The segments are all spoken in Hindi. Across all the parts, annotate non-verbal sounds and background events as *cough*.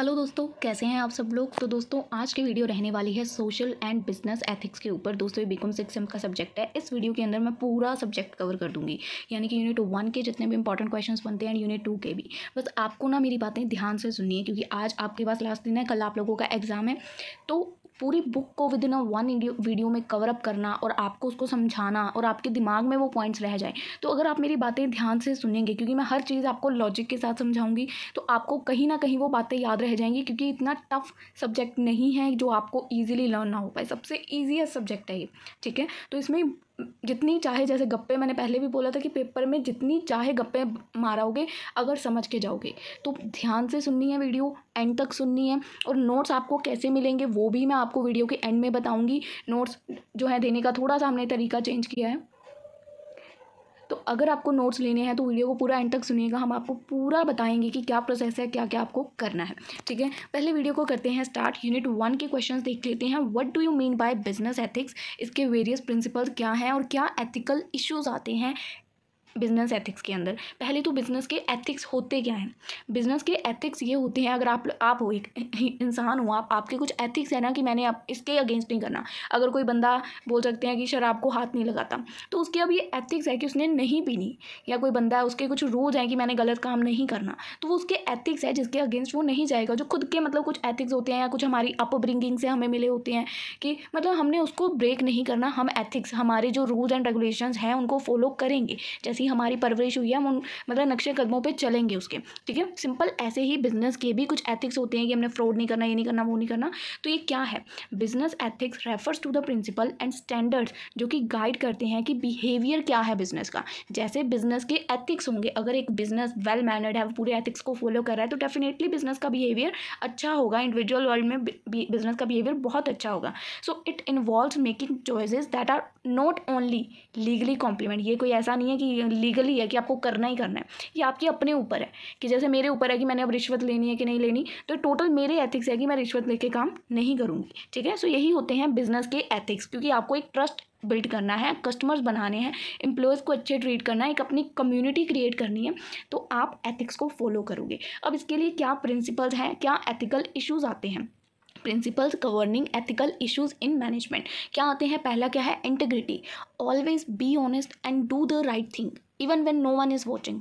हेलो दोस्तों कैसे हैं आप सब लोग तो दोस्तों आज की वीडियो रहने वाली है सोशल एंड बिजनेस एथिक्स के ऊपर दोस्तों ये बीकॉम सिक्स एम का सब्जेक्ट है इस वीडियो के अंदर मैं पूरा सब्जेक्ट कवर कर दूंगी यानी कि यूनिट वन के जितने भी इंपॉर्टेंट क्वेश्चन बनते हैं यूनिट टू के भी बस आपको ना मेरी बातें ध्यान से सुननी है क्योंकि आज आपके पास लास्ट दिन है कल आप लोगों का एग्जाम है तो पूरी बुक को within a one video में कवर अप करना और आपको उसको समझाना और आपके दिमाग में वो पॉइंट्स रह जाए तो अगर आप मेरी बातें ध्यान से सुनेंगे क्योंकि मैं हर चीज़ आपको लॉजिक के साथ समझाऊंगी तो आपको कहीं ना कहीं वो बातें याद रह जाएंगी क्योंकि इतना टफ सब्जेक्ट नहीं है जो आपको ईजिली लर्न ना हो पाए सबसे ईजीएस्ट सब्जेक्ट है ये ठीक है तो इसमें जितनी चाहे जैसे गप्पे मैंने पहले भी बोला था कि पेपर में जितनी चाहे गप्पे माराओगे अगर समझ के जाओगे तो ध्यान से सुननी है वीडियो एंड तक सुननी है और नोट्स आपको कैसे मिलेंगे वो भी मैं आपको वीडियो के एंड में बताऊँगी नोट्स जो है देने का थोड़ा सा हमने तरीका चेंज किया है तो अगर आपको नोट्स लेने हैं तो वीडियो को पूरा एंड तक सुनिएगा हम आपको पूरा बताएंगे कि क्या प्रोसेस है क्या क्या आपको करना है ठीक है पहले वीडियो को करते हैं स्टार्ट यूनिट वन के क्वेश्चन देख लेते हैं what do you mean by business ethics इसके वेरियस प्रिंसिपल क्या हैं और क्या एथिकल इशूज़ आते हैं बिज़नेस एथिक्स के अंदर पहले तो बिज़नेस के एथिक्स होते क्या हैं बिज़नेस के एथिक्स ये होते हैं अगर आप आप हो एक इंसान हो आप आपके कुछ एथिक्स है ना कि मैंने आप इसके अगेंस्ट नहीं करना अगर कोई बंदा बोल सकते हैं कि शराब को हाथ नहीं लगाता तो उसके अब ये एथिक्स है कि उसने नहीं पीनी या कोई बंदा है उसके कुछ रूल्स हैं कि मैंने गलत काम नहीं करना तो वो उसके एथिक्स है जिसके अगेंस्ट वो नहीं जाएगा जो खुद के मतलब कुछ एथिक्स होते हैं या कुछ हमारी अपब्रिंगिंग से हमें मिले होते हैं कि मतलब हमने उसको ब्रेक नहीं करना हम एथिक्स हमारे जो रूल्स एंड रेगुलेशन हैं उनको फॉलो करेंगे जैसे जैसी हमारी परवरिश हुई है हम उन मतलब नक्शे कदमों पर चलेंगे उसके ठीक है सिंपल ऐसे ही बिजनेस के भी कुछ एथिक्स होते हैं कि हमने फ्रॉड नहीं करना ये नहीं करना वो नहीं करना तो ये क्या है business ethics refers to the principle and standards जो कि गाइड करते हैं कि बिहेवियर क्या है बिजनेस का जैसे बिजनेस के एथिक्स होंगे अगर एक बिजनेस वेल मैनर्ड है वो पूरे एथिक्स को फॉलो कर रहा है तो डेफिनेटली बिजनेस का बिहेवियर अच्छा होगा इंडिविजुअल वर्ल्ड में बिजनेस का बिहेवियर बहुत अच्छा होगा so it involve making choices that are not only legally compliant ये कोई ऐसा नहीं है कि लीगली है कि आपको करना ही करना है ये आपके अपने ऊपर है कि जैसे मेरे ऊपर है कि मैंने अब रिश्वत लेनी है कि नहीं लेनी तो टोटल मेरे एथिक्स है कि मैं रिश्वत लेके काम नहीं करूँगी ठीक है सो यही होते हैं बिजनेस के एथिक्स क्योंकि आपको एक ट्रस्ट बिल्ड करना है कस्टमर्स बनाने हैं एम्प्लॉयज़ को अच्छे ट्रीट करना है एक अपनी कम्युनिटी क्रिएट करनी है तो आप एथिक्स को फॉलो करोगे अब इसके लिए क्या प्रिंसिपल्स हैं क्या एथिकल इश्यूज आते हैं principles governing ethical issues in management क्या आते हैं पहला क्या है integrity always be honest and do the right thing even when no one is watching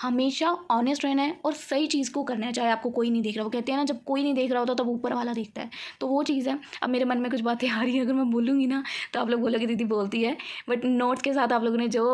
हमेशा ऑनेस्ट रहना है और सही चीज़ को करना है चाहे आपको कोई नहीं देख रहा हो कहते हैं ना जब कोई नहीं देख रहा होता तब तो ऊपर वाला देखता है तो वो चीज़ है अब मेरे मन में कुछ बातें आ रही हैं अगर मैं बोलूँगी ना तो आप लोग बोलोगे दीदी बोलती है बट नोट्स के साथ आप लोगों ने जो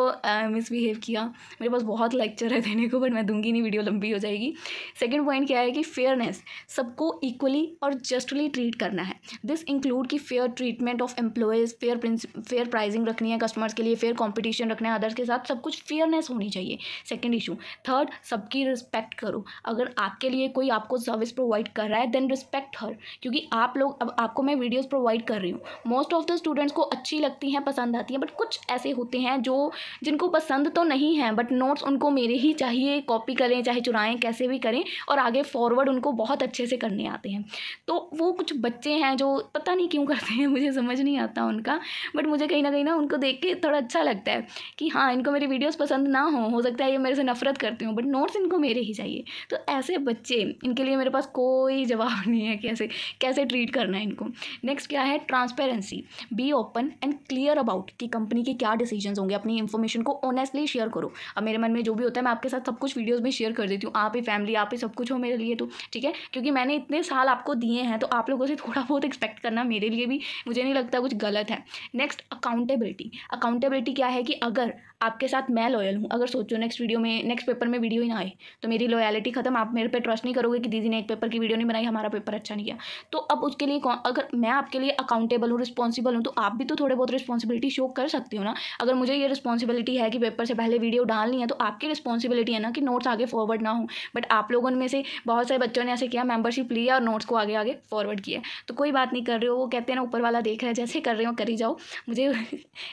मिसबिहेव किया मेरे पास बहुत लेक्चर है देने को बट मैं दूंगी नहीं वीडियो लंबी हो जाएगी सेकेंड पॉइंट क्या है कि फेयरनेस सबको इक्वली और जस्टली ट्रीट करना है दिस इंक्लूड कि fair treatment of employees fair fair pricing रखनी है कस्टमर्स के लिए फेयर कॉम्पिटिशन रखना है अदर्स के साथ सब कुछ फेयरनेस होनी चाहिए सेकेंड इशू थर्ड सबकी रिस्पेक्ट करो अगर आपके लिए कोई आपको सर्विस प्रोवाइड कर रहा है देन रिस्पेक्ट हर क्योंकि आप लोग अब आपको मैं वीडियोस प्रोवाइड कर रही हूँ मोस्ट ऑफ द स्टूडेंट्स को अच्छी लगती हैं पसंद आती हैं बट कुछ ऐसे होते हैं जो जिनको पसंद तो नहीं है बट नोट्स उनको मेरे ही चाहिए कॉपी करें चाहे चुराएँ कैसे भी करें और आगे फॉरवर्ड उनको बहुत अच्छे से करने आते हैं तो वो कुछ बच्चे हैं जो पता नहीं क्यों करते हैं मुझे समझ नहीं आता उनका बट मुझे कहीं ना कहीं ना उनको देख के थोड़ा अच्छा लगता है कि हाँ इनको मेरी वीडियोज़ पसंद ना हो सकता है ये मेरे से नफरत करती हूँ बट नोट्स इनको मेरे ही चाहिए तो ऐसे बच्चे इनके लिए मेरे पास कोई जवाब *laughs* नहीं है कैसे कैसे ट्रीट करना है इनको नेक्स्ट क्या है transparency be open and clear about कि कंपनी के क्या डिसीजन होंगे अपनी इन्फॉर्मेशन को ऑनेस्टली शेयर करो अब मेरे मन में जो भी होता है मैं आपके साथ सब कुछ वीडियोज़ में शेयर कर देती हूँ आप ही फैमिली आप ही सब कुछ हो मेरे लिए तो ठीक है क्योंकि मैंने इतने साल आपको दिए हैं तो आप लोगों से थोड़ा बहुत एक्सपेक्ट करना मेरे लिए भी मुझे नहीं लगता कुछ गलत है नेक्स्ट अकाउंटेबिलिटी अकाउंटेबिलिटी क्या है कि अगर आपके साथ मैं लॉयल हूँ अगर सोचो नेक्स्ट वीडियो में नेक्स्ट पेपर में वीडियो ही ना आए तो मेरी लॉयलिटी खत्म आप मेरे पे ट्रस्ट नहीं करोगे कि दीदी ने एक पेपर की वीडियो नहीं बनाई हमारा पेपर अच्छा नहीं किया तो अब उसके लिए कौन अगर मैं आपके लिए अकाउंटेबल हूँ रिस्पॉन्सिबल हूँ तो आप भी तो थोड़े बहुत रिस्पॉसिबिलिटी शो कर सकते हो ना अगर मुझे ये रिस्पॉसिबिलिटी है कि पेपर से पहले वीडियो डालनी है तो आपकी रिस्पॉन्सिबिलिटी है ना कि नोट्स आगे फॉरवर्ड ना हो बट आप लोगों में से बहुत सारे बच्चों ने ऐसे किया मेंबरशिप लिया और नोट्स को आगे आगे फॉरवर्ड किया तो कोई बात नहीं कर रहे हो वो कहते हैं ना ऊपर वाला देख रहा है जैसे कर रहे हो करी जाओ मुझे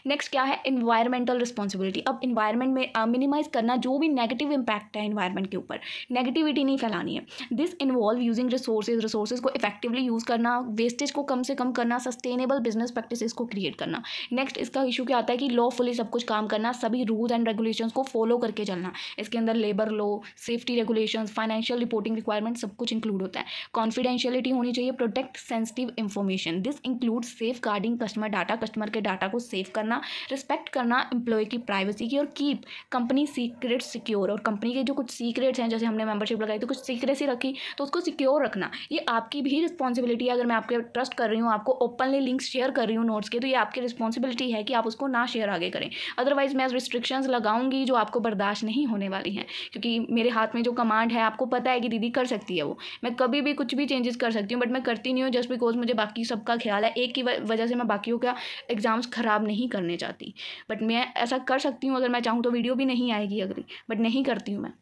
नेक्स्ट *laughs* क्या है इन्वायरमेंटल रिस्पॉन्सिबिलिटी नेगेटिविटी अब इन्वायरमेंट में मिनिमाइज uh, करना जो भी नेगेटिव इम्पैक्ट है इन्वायरमेंट के ऊपर नेगेटिविटी नहीं फैलानी है this involve using resources resources को इफेक्टिवली यूज़ करना वेस्टेज को कम से कम करना सस्टेनेबल बिजनेस प्रैक्टिस को क्रिएट करना नेक्स्ट इसका इशू क्या आता है कि लॉफुली सब कुछ काम करना सभी रूल्स एंड रेगुलेशन को फॉलो करके चलना इसके अंदर labour law safety regulation financial reporting requirement सब कुछ इंक्लूड होता है कॉन्फिडेंशियलिटी होनी चाहिए protect sensitive information this include safeguarding customer data customer के डाटा को सेव करना रिस्पेक्ट करना एम्प्लॉय की प्राइवेट प्राइवेसी की और कीप कंपनी सीक्रेट सिक्योर और कंपनी के जो कुछ सीक्रेट्स हैं जैसे हमने मेंबरशिप लगाई तो कुछ सीक्रेसी रखी तो उसको सिक्योर रखना ये आपकी भी रिस्पॉन्सिबिलिटी है अगर मैं आपके ट्रस्ट कर रही हूँ आपको ओपनली लिंक्स शेयर कर रही हूँ नोट्स के तो ये आपकी रिस्पॉन्सिबिलिटी है कि आप उसको ना शेयर आगे करें अदरवाइज़ मैं रिस्ट्रिक्शंस लगाऊंगी जो आपको बर्दाश्त नहीं होने वाली हैं क्योंकि मेरे हाथ में जो कमांड है आपको पता है कि दीदी कर सकती है वो मैं कभी भी कुछ भी चेंजेस कर सकती हूँ बट मैं करती नहीं हूँ जस्ट बिकॉज मुझे बाकी सबका ख्याल है एक की वजह से मैं बाकियों का एग्ज़ाम्स ख़राब नहीं करने चाहती बट मैं ऐसा कर सकती सकती हूँ अगर मैं चाहूँ तो वीडियो भी नहीं आएगी अगली बट नहीं करती हूँ मैं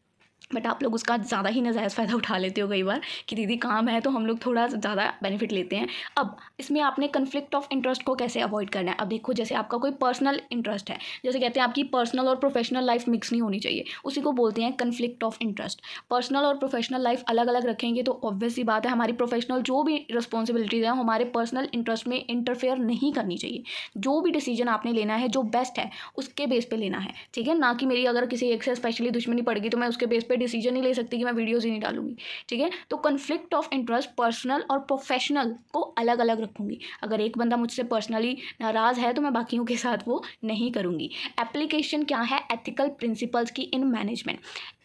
बट आप लोग उसका ज़्यादा ही नजायज़ फ़ायदा उठा लेते हो कई बार कि दीदी काम है तो हम लोग थोड़ा ज़्यादा बेनिफिट लेते हैं अब इसमें आपने कन्फ्लिक्ट ऑफ इंटरेस्ट को कैसे अवॉइड करना है अब देखो जैसे आपका कोई पर्सनल इंटरेस्ट है जैसे कहते हैं आपकी पर्सनल और प्रोफेशनल लाइफ मिक्स नहीं होनी चाहिए उसी को बोलते हैं कन्फ्लिक्ट ऑफ इंटरेस्ट पर्सनल और प्रोफेशनल लाइफ अलग अलग रखेंगे तो ऑब्वियसली बात है हमारी प्रोफेशनल जो भी रिस्पॉन्सिबिलिटीज़ हैं हमारे पर्सनल इंटरेस्ट में इंटरफेयर नहीं करनी चाहिए जो भी डिसीजन आपने लेना है जो बेस्ट है उसके बेस पर लेना है ठीक है ना कि मेरी अगर किसी एक से स्पेशली दुश्मनी पड़ गई तो मैं उसके बेस पर पे डिसीजन नहीं ले सकती कि मैं वीडियोज़ ही नहीं डालूंगी ठीक है तो कन्फ्लिक्ट ऑफ इंटरेस्ट पर्सनल और प्रोफेशनल को अलग अलग रखूंगी अगर एक बंदा मुझसे पर्सनली नाराज़ है तो मैं बाकियों के साथ वो नहीं करूँगी एप्लीकेशन क्या है एथिकल प्रिंसिपल्स की इन मैनेजमेंट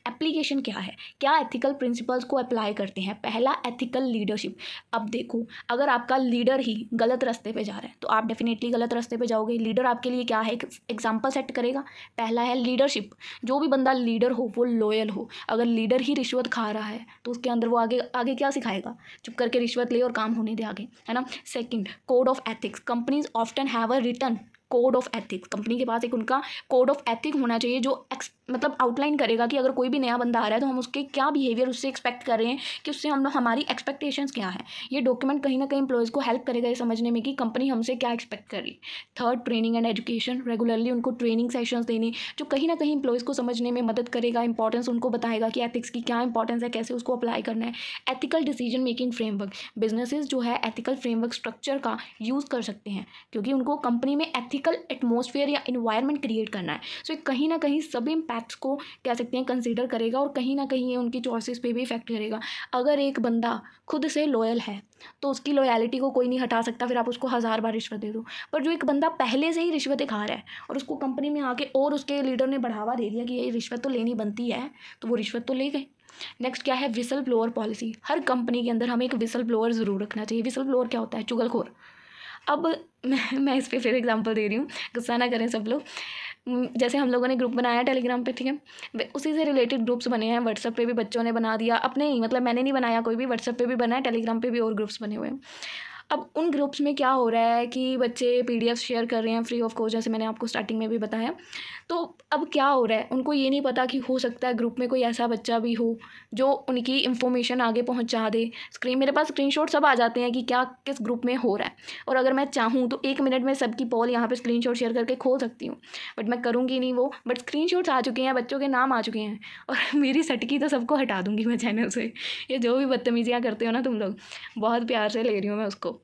एप्लीकेशन क्या है क्या एथिकल प्रिंसिपल्स को अप्लाई करते हैं पहला एथिकल लीडरशिप अब देखो अगर आपका लीडर ही गलत रास्ते पे जा रहा है तो आप डेफिनेटली गलत रास्ते पे जाओगे लीडर आपके लिए क्या है एक एग्जाम्पल सेट करेगा पहला है लीडरशिप जो भी बंदा लीडर हो वो लॉयल हो अगर लीडर ही रिश्वत खा रहा है तो उसके अंदर वो आगे आगे क्या सिखाएगा चुप करके रिश्वत ले और काम होने दे आगे है ना second code of ethics companies often have a written code of ethics company के पास एक उनका कोड ऑफ एथिक होना चाहिए जो एक्स मतलब आउटलाइन करेगा कि अगर कोई भी नया बंदा आ रहा है तो हम उसके क्या बिहेवियर उससे एक्सपेक्ट कर रहे हैं कि उससे हम लोग हमारी एक्सपेक्टेशंस क्या है ये डॉक्यूमेंट कहीं ना कहीं एम्प्लॉयज़ को हेल्प करेगा ये समझने में कि कंपनी हमसे क्या एक्सपेक्ट कर रही है third training and education regularly उनको ट्रेनिंग सेशंस देने जो कहीं ना कहीं एम्प्लॉयज़ को समझने में मदद करेगा इंपॉर्टेंस उनको बताएगा कि एथिक्स की क्या इंपॉर्टेंस है कैसे उसको अप्लाई करना है ethical decision making framework businesses जो है एथिकल फ्रेमवर्क स्ट्रक्चर का यूज़ कर सकते हैं क्योंकि उनको कंपनी में एथिकल एटमोसफेयर या इन्वायरमेंट क्रिएट करना है सो so, कहीं ना कहीं सभी इम्पैक्ट फैक्ट्स को कह सकते हैं कंसिडर करेगा और कहीं ना कहीं ये उनकी चॉइसेस पे भी इफेक्ट करेगा अगर एक बंदा खुद से लॉयल है तो उसकी लॉयलिटी को कोई नहीं हटा सकता फिर आप उसको हज़ार बार रिश्वत दे दो पर जो एक बंदा पहले से ही रिश्वतें खा रहा है और उसको कंपनी में आके और उसके लीडर ने बढ़ावा दे दिया कि ये रिश्वत तो लेनी बनती है तो वो रिश्वत तो ले गए नेक्स्ट क्या है विसल ब्लोअर पॉलिसी हर कंपनी के अंदर हमें एक विसल ब्लोअर ज़रूर रखना चाहिए विसल ब्लोअर क्या होता है चुगलखोर अब मैं मैं इस पर फिर एग्जांपल दे रही हूँ गुस्सा ना करें सब लोग जैसे हम लोगों ने ग्रुप बनाया टेलीग्राम पे ठीक है उसी से रिलेटेड ग्रुप्स बने हैं व्हाट्सअप पे भी बच्चों ने बना दिया अपने ही मतलब मैंने नहीं बनाया कोई भी व्हाट्सअप पे भी बना है टेलीग्राम पे भी और ग्रुप्स बने हुए हैं अब उन ग्रुप्स में क्या हो रहा है कि बच्चे पी शेयर कर रहे हैं फ्री ऑफ कॉस्ट जैसे मैंने आपको स्टार्टिंग में भी बताया तो अब क्या हो रहा है उनको ये नहीं पता कि हो सकता है ग्रुप में कोई ऐसा बच्चा भी हो जो उनकी इन्फॉर्मेशन आगे पहुंचा दे स्क्रीन मेरे पास स्क्रीन सब आ जाते हैं कि क्या किस ग्रुप में हो रहा है और अगर मैं चाहूँ तो एक मिनट में सबकी पॉल यहाँ पर स्क्रीन शेयर करके खोल सकती हूँ बट मैं करूँगी नहीं वो बट स्क्रीन आ चुके हैं बच्चों के नाम आ चुके हैं और *laughs* मेरी सटकी तो सबको हटा दूँगी मैं चैनल से ये जो भी बदतमीजियाँ करते हो ना तुम लोग बहुत प्यार से ले रही हूँ मैं उसको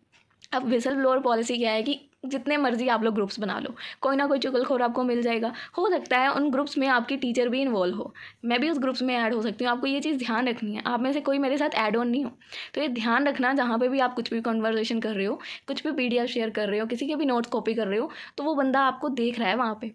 अब विसल ब्लोअर पॉलिसी क्या है कि जितने मर्जी आप लोग ग्रुप्स बना लो कोई ना कोई चुगलखोर आपको मिल जाएगा हो सकता है उन ग्रुप्स में आपकी टीचर भी इन्वॉल्व हो मैं भी उस ग्रुप्स में ऐड हो सकती हूँ आपको ये चीज़ ध्यान रखनी है आप में से कोई मेरे साथ ऐड ऑन नहीं हो तो ये ध्यान रखना जहाँ पर भी आप कुछ भी कॉन्वर्जेशन कर रहे हो कुछ भी पी शेयर कर रहे हो किसी के भी नोट्स कॉपी कर रहे हो तो वो बंदा आपको देख रहा है वहाँ पर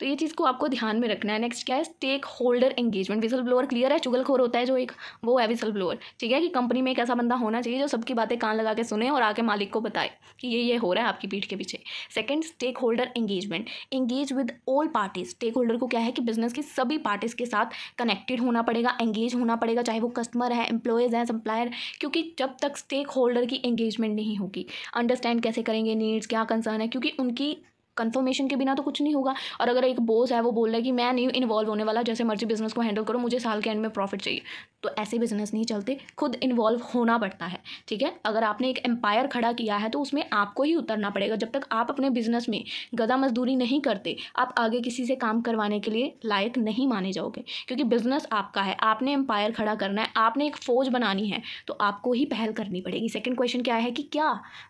तो ये चीज़ को आपको ध्यान में रखना है नेक्स्ट क्या है stakeholder engagement whistle blower clear है चुगलखोर होता है जो एक वो है विसल ब्लोअर ठीक है कि कंपनी में एक ऐसा बंदा होना चाहिए जो सबकी बातें कान लगा के सुने और आके मालिक को बताए कि ये ये हो रहा है आपकी पीठ के पीछे second stakeholder engagement engage with all parties stakeholder को क्या है कि बिजनेस की सभी पार्टीज के साथ कनेक्टेड होना पड़ेगा एंगेज होना पड़ेगा चाहे वो कस्टमर है एम्प्लॉयज़ हैं सप्लायर क्योंकि जब तक स्टेक होल्डर की एंगेजमेंट नहीं होगी अंडरस्टैंड कैसे करेंगे नीड्स क्या कंसर्न है क्योंकि उनकी कंफर्मेशन के बिना तो कुछ नहीं होगा और अगर एक बोस है वो बोल रहा है कि मैं नहीं इन्वॉल्व होने वाला जैसे मर्जी बिजनेस को हैंडल करो मुझे साल के एंड में प्रॉफिट चाहिए तो ऐसे बिजनेस नहीं चलते खुद इन्वॉल्व होना पड़ता है ठीक है अगर आपने एक एम्पायर खड़ा किया है तो उसमें आपको ही उतरना पड़ेगा जब तक आप अपने बिजनेस में गदा मजदूरी नहीं करते आप आगे किसी से काम करवाने के लिए लायक नहीं माने जाओगे क्योंकि बिजनेस आपका है आपने एम्पायर खड़ा करना है आपने एक फ़ौज बनानी है तो आपको ही पहल करनी पड़ेगी सेकेंड क्वेश्चन क्या है कि क्या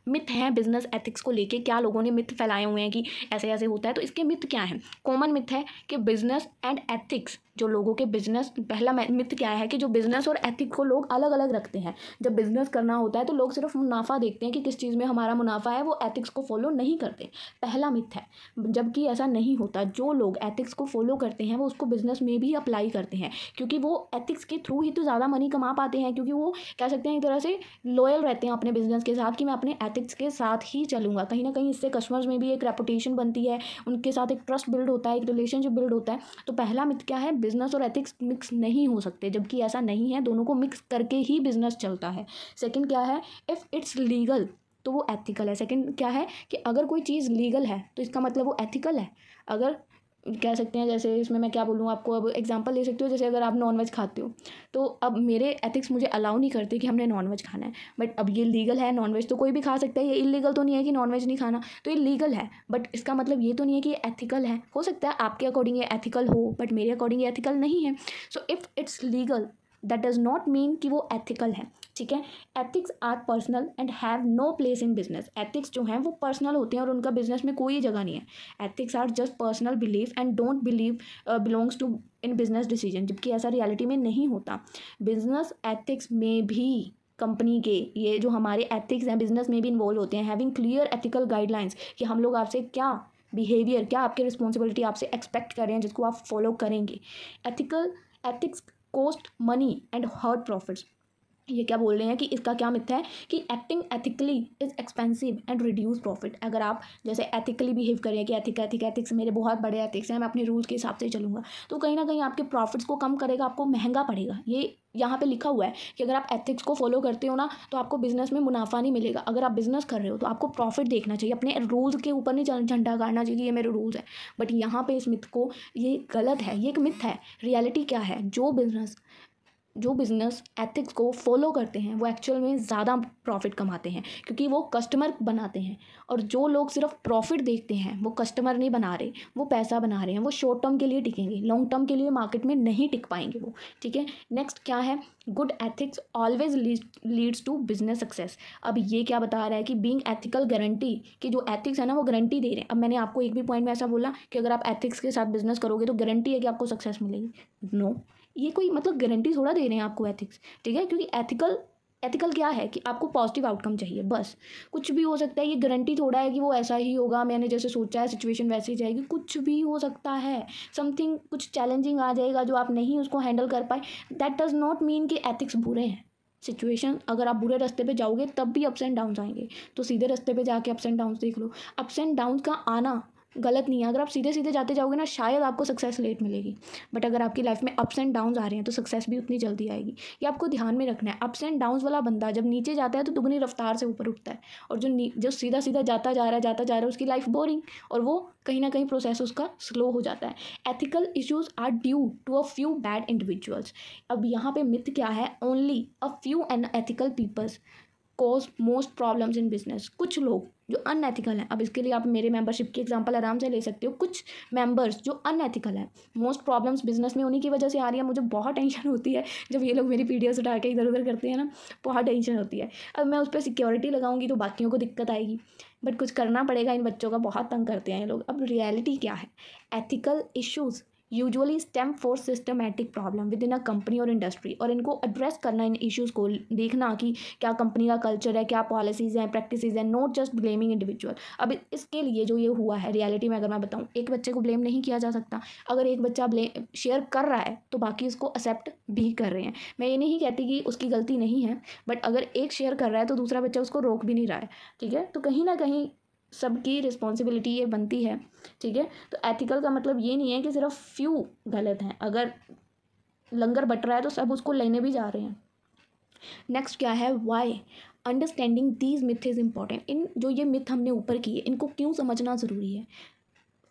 मिथ हैं बिजनेस एथिक्स को लेकर क्या लोगों ने मिथ फैलाए हुए हैं कि ऐसे ऐसे होता है तो इसके मिथ क्या हैं कॉमन मिथ है कि बिजनेस एंड एथिक्स जो लोगों के बिजनेस पहला मित्र क्या है कि जो बिजनेस और एथिक को लोग अलग अलग रखते हैं जब बिजनेस करना होता है तो लोग सिर्फ मुनाफा देखते हैं कि किस चीज़ में हमारा मुनाफा है वो एथिक्स को फॉलो नहीं करते पहला मित्र है जबकि ऐसा नहीं होता जो लोग एथिक्स को फॉलो करते हैं वो उसको बिजनेस में भी अप्लाई करते हैं क्योंकि वो एथिक्स के थ्रू ही तो ज़्यादा मनी कमा पाते हैं क्योंकि वो कह सकते हैं एक तरह से लॉयल रहते हैं अपने बिजनेस के साथ कि मैं अपने एथिक्स के साथ ही चलूँगा कहीं ना कहीं इससे कस्टमर्स में भी एक रेपुटेशन बनती है उनके साथ एक ट्रस्ट बिल्ड होता है एक रिलेशनशिप बिल्ड होता है तो पहला मित्र क्या है बिजनेस और एथिक्स मिक्स नहीं हो सकते जबकि ऐसा नहीं है दोनों को मिक्स करके ही बिजनेस चलता है सेकंड क्या है इफ़ इट्स लीगल तो वो एथिकल है सेकंड क्या है कि अगर कोई चीज़ लीगल है तो इसका मतलब वो एथिकल है अगर कह सकते हैं जैसे इसमें मैं क्या बोलूँ आपको अब एग्जांपल ले सकती हो जैसे अगर आप नॉनवेज खाते हो तो अब मेरे एथिक्स मुझे अलाउ नहीं करते कि हमने नॉनवेज खाना है बट अब ये लीगल है नॉनवेज तो कोई भी खा सकता है ये इलीगल तो नहीं है कि नॉनवेज नहीं खाना तो ये लीगल है बट इसका मतलब ये तो नहीं है कि ये एथिकल है हो सकता है आपके अकॉर्डिंग ये एथिकल हो बट मेरे अकॉर्डिंग ये एथिकल नहीं है so if it's legal that does not mean कि वो एथिकल है ठीक है ethics are personal and have no place in business ethics जो हैं वो पर्सनल होते हैं और उनका बिजनेस में कोई जगह नहीं है ethics are just personal believe and don't believe belongs to in business decision जबकि ऐसा रियलिटी में नहीं होता बिजनेस एथिक्स में भी कंपनी के ये जो हमारे एथिक्स हैं बिजनेस में भी इन्वॉल्व होते हैं हैविंग क्लियर एथिकल गाइडलाइंस कि हम लोग आपसे क्या बिहेवियर क्या आपके रिस्पॉन्सिबिलिटी आपसे एक्सपेक्ट कर रहे हैं जिसको आप फॉलो करेंगे ethical ethics cost money and hurt profits ये क्या बोल रहे हैं कि इसका क्या मिथ है कि acting ethically is expensive and reduce profit अगर आप जैसे एथिकली बिहेव करें कि एथिक एथिक एथिक्स मेरे बहुत बड़े एथिक्स हैं मैं अपने रूल्स के हिसाब से चलूँगा तो कहीं ना कहीं आपके प्रॉफिट्स को कम करेगा आपको महंगा पड़ेगा ये यहाँ पे लिखा हुआ है कि अगर आप एथिक्स को फॉलो करते हो ना तो आपको बिज़नेस में मुनाफा नहीं मिलेगा अगर आप बिज़नेस कर रहे हो तो आपको प्रॉफिट देखना चाहिए अपने रूल्स के ऊपर नहीं झंडा गाड़ना चाहिए ये मेरे रूल्स है बट यहाँ पे इस मिथ को ये गलत है ये एक मिथ है रियलिटी क्या है जो बिज़नेस जो बिज़नेस एथिक्स को फॉलो करते हैं वो एक्चुअल में ज़्यादा प्रॉफिट कमाते हैं क्योंकि वो कस्टमर बनाते हैं और जो लोग सिर्फ प्रॉफिट देखते हैं वो कस्टमर नहीं बना रहे वो पैसा बना रहे हैं वो शॉर्ट टर्म के लिए टिकेंगे लॉन्ग टर्म के लिए मार्केट में नहीं टिक पाएंगे वो ठीक है नेक्स्ट क्या है good ethics always leads to business success अब ये क्या बता रहा है कि बींग एथिकल गारंटी कि जो एथिक्स है ना वो गारंटी दे रहे हैं अब मैंने आपको एक भी पॉइंट में ऐसा बोला कि अगर आप एथिक्स के साथ बिजनेस करोगे तो गारंटी है कि आपको सक्सेस मिलेगी नो no. ये कोई मतलब गारंटी थोड़ा दे रहे हैं आपको एथिक्स ठीक है क्योंकि एथिकल एथिकल क्या है कि आपको पॉजिटिव आउटकम चाहिए बस कुछ भी हो सकता है ये गारंटी थोड़ा है कि वो ऐसा ही होगा मैंने जैसे सोचा है सिचुएशन वैसे ही जाएगी कुछ भी हो सकता है समथिंग कुछ चैलेंजिंग आ जाएगा जो आप नहीं उसको हैंडल कर पाए दैट डज़ नॉट मीन कि एथिक्स बुरे हैं सिचुएशन अगर आप बुरे रास्ते पे जाओगे तब भी अप्स एंड डाउन्स आएंगे तो सीधे रास्ते पे जाके अप्स एंड डाउन्स देख लो अप्स एंड डाउन्स का आना गलत नहीं है अगर आप सीधे सीधे जाते जाओगे ना शायद आपको सक्सेस लेट मिलेगी बट अगर आपकी लाइफ में अप्स एंड डाउन आ रहे हैं तो सक्सेस भी उतनी जल्दी आएगी ये आपको ध्यान में रखना है अप्स एंड डाउन वाला बंदा जब नीचे जाता है तो दुगनी रफ्तार से ऊपर उठता है और जो जो सीधा सीधा जाता जा रहा है जाता जा रहा है उसकी लाइफ बोरिंग और वो कहीं ना कहीं प्रोसेस उसका स्लो हो जाता है ethical issues are due to a few bad individuals अब यहाँ पे मिथ क्या है only a few unethical peoples cause most problems in business कुछ लोग जो अनएथिकल हैं अब इसके लिए आप मेरे मेंबरशिप की एग्जांपल आराम से ले सकते हो कुछ मेंबर्स जो अनएथिकल हैं मोस्ट प्रॉब्लम्स बिजनेस में उन्हीं की वजह से आ रही है मुझे बहुत टेंशन *laughs* होती है जब ये लोग मेरी पी उठा के इधर उधर करते हैं ना बहुत टेंशन होती है अब मैं उस पर सिक्योरिटी लगाऊंगी तो बाकियों को दिक्कत आएगी बट कुछ करना पड़ेगा इन बच्चों का बहुत तंग करते हैं ये लोग अब रियलिटी क्या है ethical issues usually stem for systematic problem within a company और इंडस्ट्री और इनको एड्रेस करना इन इश्यूज़ को देखना कि क्या कंपनी का कल्चर है क्या पॉलिसीज़ हैं प्रैक्टिस हैं नॉट जस्ट ब्लेमिंग इंडिविजुअल अब इसके लिए जो ये हुआ है रियलिटी में अगर मैं बताऊँ एक बच्चे को ब्लेम नहीं किया जा सकता अगर एक बच्चा ब्लेम शेयर कर रहा है तो बाकी उसको एक्सेप्ट भी कर रहे हैं मैं ये नहीं कहती कि उसकी गलती नहीं है बट अगर एक शेयर कर रहा है तो दूसरा बच्चा उसको रोक भी नहीं रहा है ठीक है तो कहीं ना कहीं सबकी रिस्पॉन्सिबिलिटी ये बनती है ठीक है तो एथिकल का मतलब ये नहीं है कि सिर्फ फ्यू गलत हैं अगर लंगर बट रहा है तो सब उसको लेने भी जा रहे हैं नेक्स्ट क्या है why understanding these myth is important in जो ये मिथ हमने ऊपर किए इनको क्यों समझना ज़रूरी है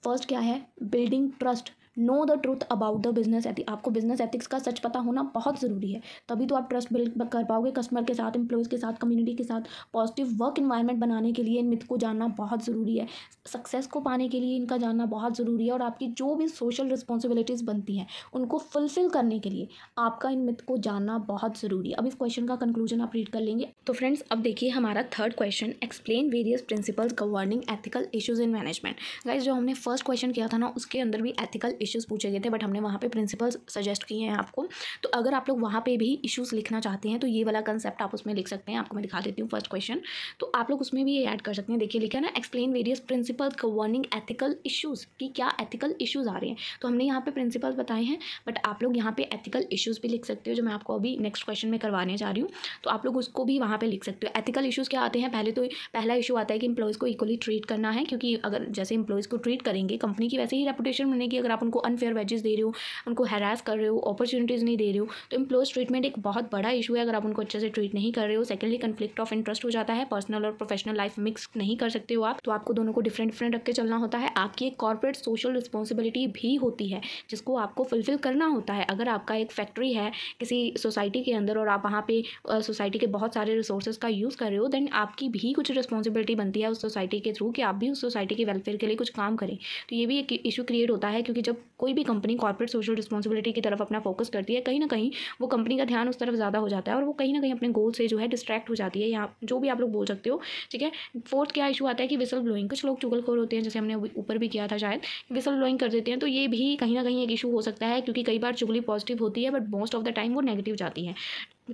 फर्स्ट क्या है building trust know the truth about the business ethics आपको बिजनेस एथिक्स का सच पता होना बहुत ज़रूरी है तभी तो आप ट्रस्ट बिल्ड कर पाओगे कस्टमर के साथ एम्प्लॉयज़ के साथ कम्युनिटी के साथ पॉजिटिव वर्क इन्वायरमेंट बनाने के लिए इन मिथ को जानना बहुत ज़रूरी है सक्सेस को पाने के लिए इनका जानना बहुत ज़रूरी है और आपकी जो भी सोशल रिस्पॉन्सिबिलिटीज़ बनती हैं उनको फुलफिल करने के लिए आपका इन मिथ को जानना बहुत ज़रूरी है अब इस क्वेश्चन का कंक्लूजन आप रीड कर लेंगे तो फ्रेंड्स अब देखिए हमारा third question explain various principles governing ethical issues in management guys जो हमने फर्स्ट क्वेश्चन किया था ना उसके अंदर भी एथिकल इश्यूज़ पूछे गए थे बट हमने वहाँ पे प्रिंसिपल सजेस्ट किए हैं आपको तो अगर आप लोग वहाँ पे भी इश्यूज़ लिखना चाहते हैं तो ये वाला कंसेप्ट आप उसमें लिख सकते हैं आपको मैं दिखा देती हूँ फर्स्ट क्वेश्चन तो आप लोग उसमें भी ये ऐड कर सकते हैं देखिए लिखा ना explain various principle governing ethical issues कि क्या एथिकल इशूज़ आ रहे हैं तो हमने यहाँ पर प्रिंसिपल बताए हैं बट आप लोग यहाँ पर एथिकल इशूज़ भी लिख सकते हो जो मैं आपको अभी नेक्स्ट क्वेश्चन में करवाने जा रही हूँ तो आप लोग उसको भी वहाँ पर लिख सकते हो एथिकल इशूज़ क्या आते हैं पहले तो पहला इशू आता है कि एम्प्लॉयज़ को इक्वली ट्रीट करना है क्योंकि अगर जैसे इंप्लॉयज़ को ट्रीट करेंगे कंपनी की वैसे ही रेपुटेशन बनेगी अगर आप उनको उनको अनफेयर वेजेस दे रहे हो उनको हैरास कर रहे हो अपॉर्चुनिटीज़ नहीं दे रहे हो तो एम्प्लॉयज़ ट्रीटमेंट एक बहुत बड़ा इशू है अगर आप उनको अच्छे से ट्रीट नहीं कर रहे हो सेकेंडली कन्फ्लिक्ट ऑफ इंटरेस्ट हो जाता है पर्सनल और प्रोफेशनल लाइफ मिक्स नहीं कर सकते हो आप तो आपको दोनों को डिफरेंट डिफरेंट रख के चलना होता है आपकी एक कॉर्पोरेट सोशल रिस्पॉन्सिबिलिटी भी होती है जिसको आपको फुलफिल करना होता है अगर आपका एक फैक्ट्री है किसी सोसाइटी के अंदर और आप वहाँ पे सोसाइटी के बहुत सारे रिसोर्सेज का यूज़ कर रहे हो देन आपकी भी कुछ रिस्पॉन्सिबिलिटी बनती है उस सोसाइटी के थ्रू कि आप भी उस सोसाइटी के वेलफेयर के लिए कुछ काम करें तो ये भी एक इशू क्रिएट होता है क्योंकि जब कोई भी कंपनी कॉर्पोरेट सोशल रिस्पॉन्सिबिलिटी की तरफ अपना फोकस करती है कहीं ना कहीं वो कंपनी का ध्यान उस तरफ ज़्यादा हो जाता है और वो कहीं ना कहीं अपने गोल से जो है डिस्ट्रैक्ट हो जाती है यहाँ जो भी आप लोग बोल सकते हो ठीक है फोर्थ क्या इशू आता है कि विसल ब्लोइंग कुछ लोग चुगलखोर होते हैं जैसे हमने ऊपर भी किया था शायद विसल ब्लोइंग कर देते हैं तो ये भी कहीं ना कहीं एक इशू हो सकता है क्योंकि कई बार चुगली पॉजिटिव होती है but most of the time वो नेगेटिव जाती है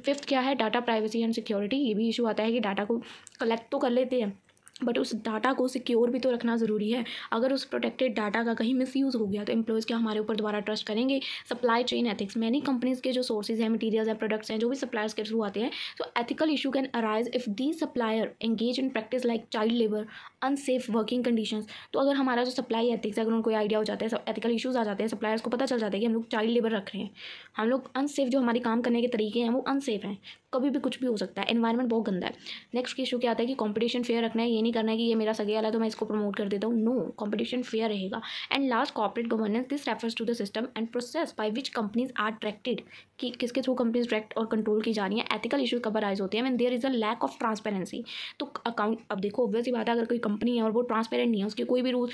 फिफ्थ क्या है डाटा प्राइवेसी एंड सिक्योरिटी ये भी इशू आता है कि डाटा को कलेक्ट तो कर लेते हैं बट उस डाटा को सिक्योर भी तो रखना ज़रूरी है अगर उस प्रोटेक्टेड डाटा का कहीं मिसयूज़ हो गया तो एम्प्लॉयज़ क्या हमारे ऊपर दोबारा ट्रस्ट करेंगे supply chain ethics many companies के जो सोर्सेज हैं मटीरियल्स हैं प्रोडक्ट्स हैं जो भी सप्लायर्स के थ्रू आते हैं तो ethical issue can arise if the supplier engage in practice like child labour unsafe working condition तो अगर हमारा जो सप्लाई एथिक्स अगर उनको आइडिया हो जाता है एथिकल इशूज़ आ जाते हैं सप्लायर्स को पता चल जाता है कि हम लोग चाइल्ड लेबर रख रहे हैं हम लोग अनसेफ जो हमारे काम करने के तरीके हैं वो अनसेफ हैं कभी भी कुछ भी हो सकता है इन्वायरमेंट बहुत गंदा है नेक्स्ट इशू क्या आता है कि कॉम्पिटिशन फेयर रखना है ये नहीं करना है कि ये मेरा सगे वाला तो मैं इसको प्रमोट कर देता हूँ नो कॉम्पिटिशन फेयर रहेगा and last corporate governance this refers to the system and process by which companies are attracted कि किसके थ्रू कंपनीज डायरेक्ट और कंट्रोल की जा रही है एथिकल इशू कबराइज राइज होते हैं and there is a lack of transparency तो अकाउंट अब देखो ऑब्वियसली बात है अगर कोई कंपनी है और वो ट्रांसपेरेंट नहीं है उसके कोई भी रूल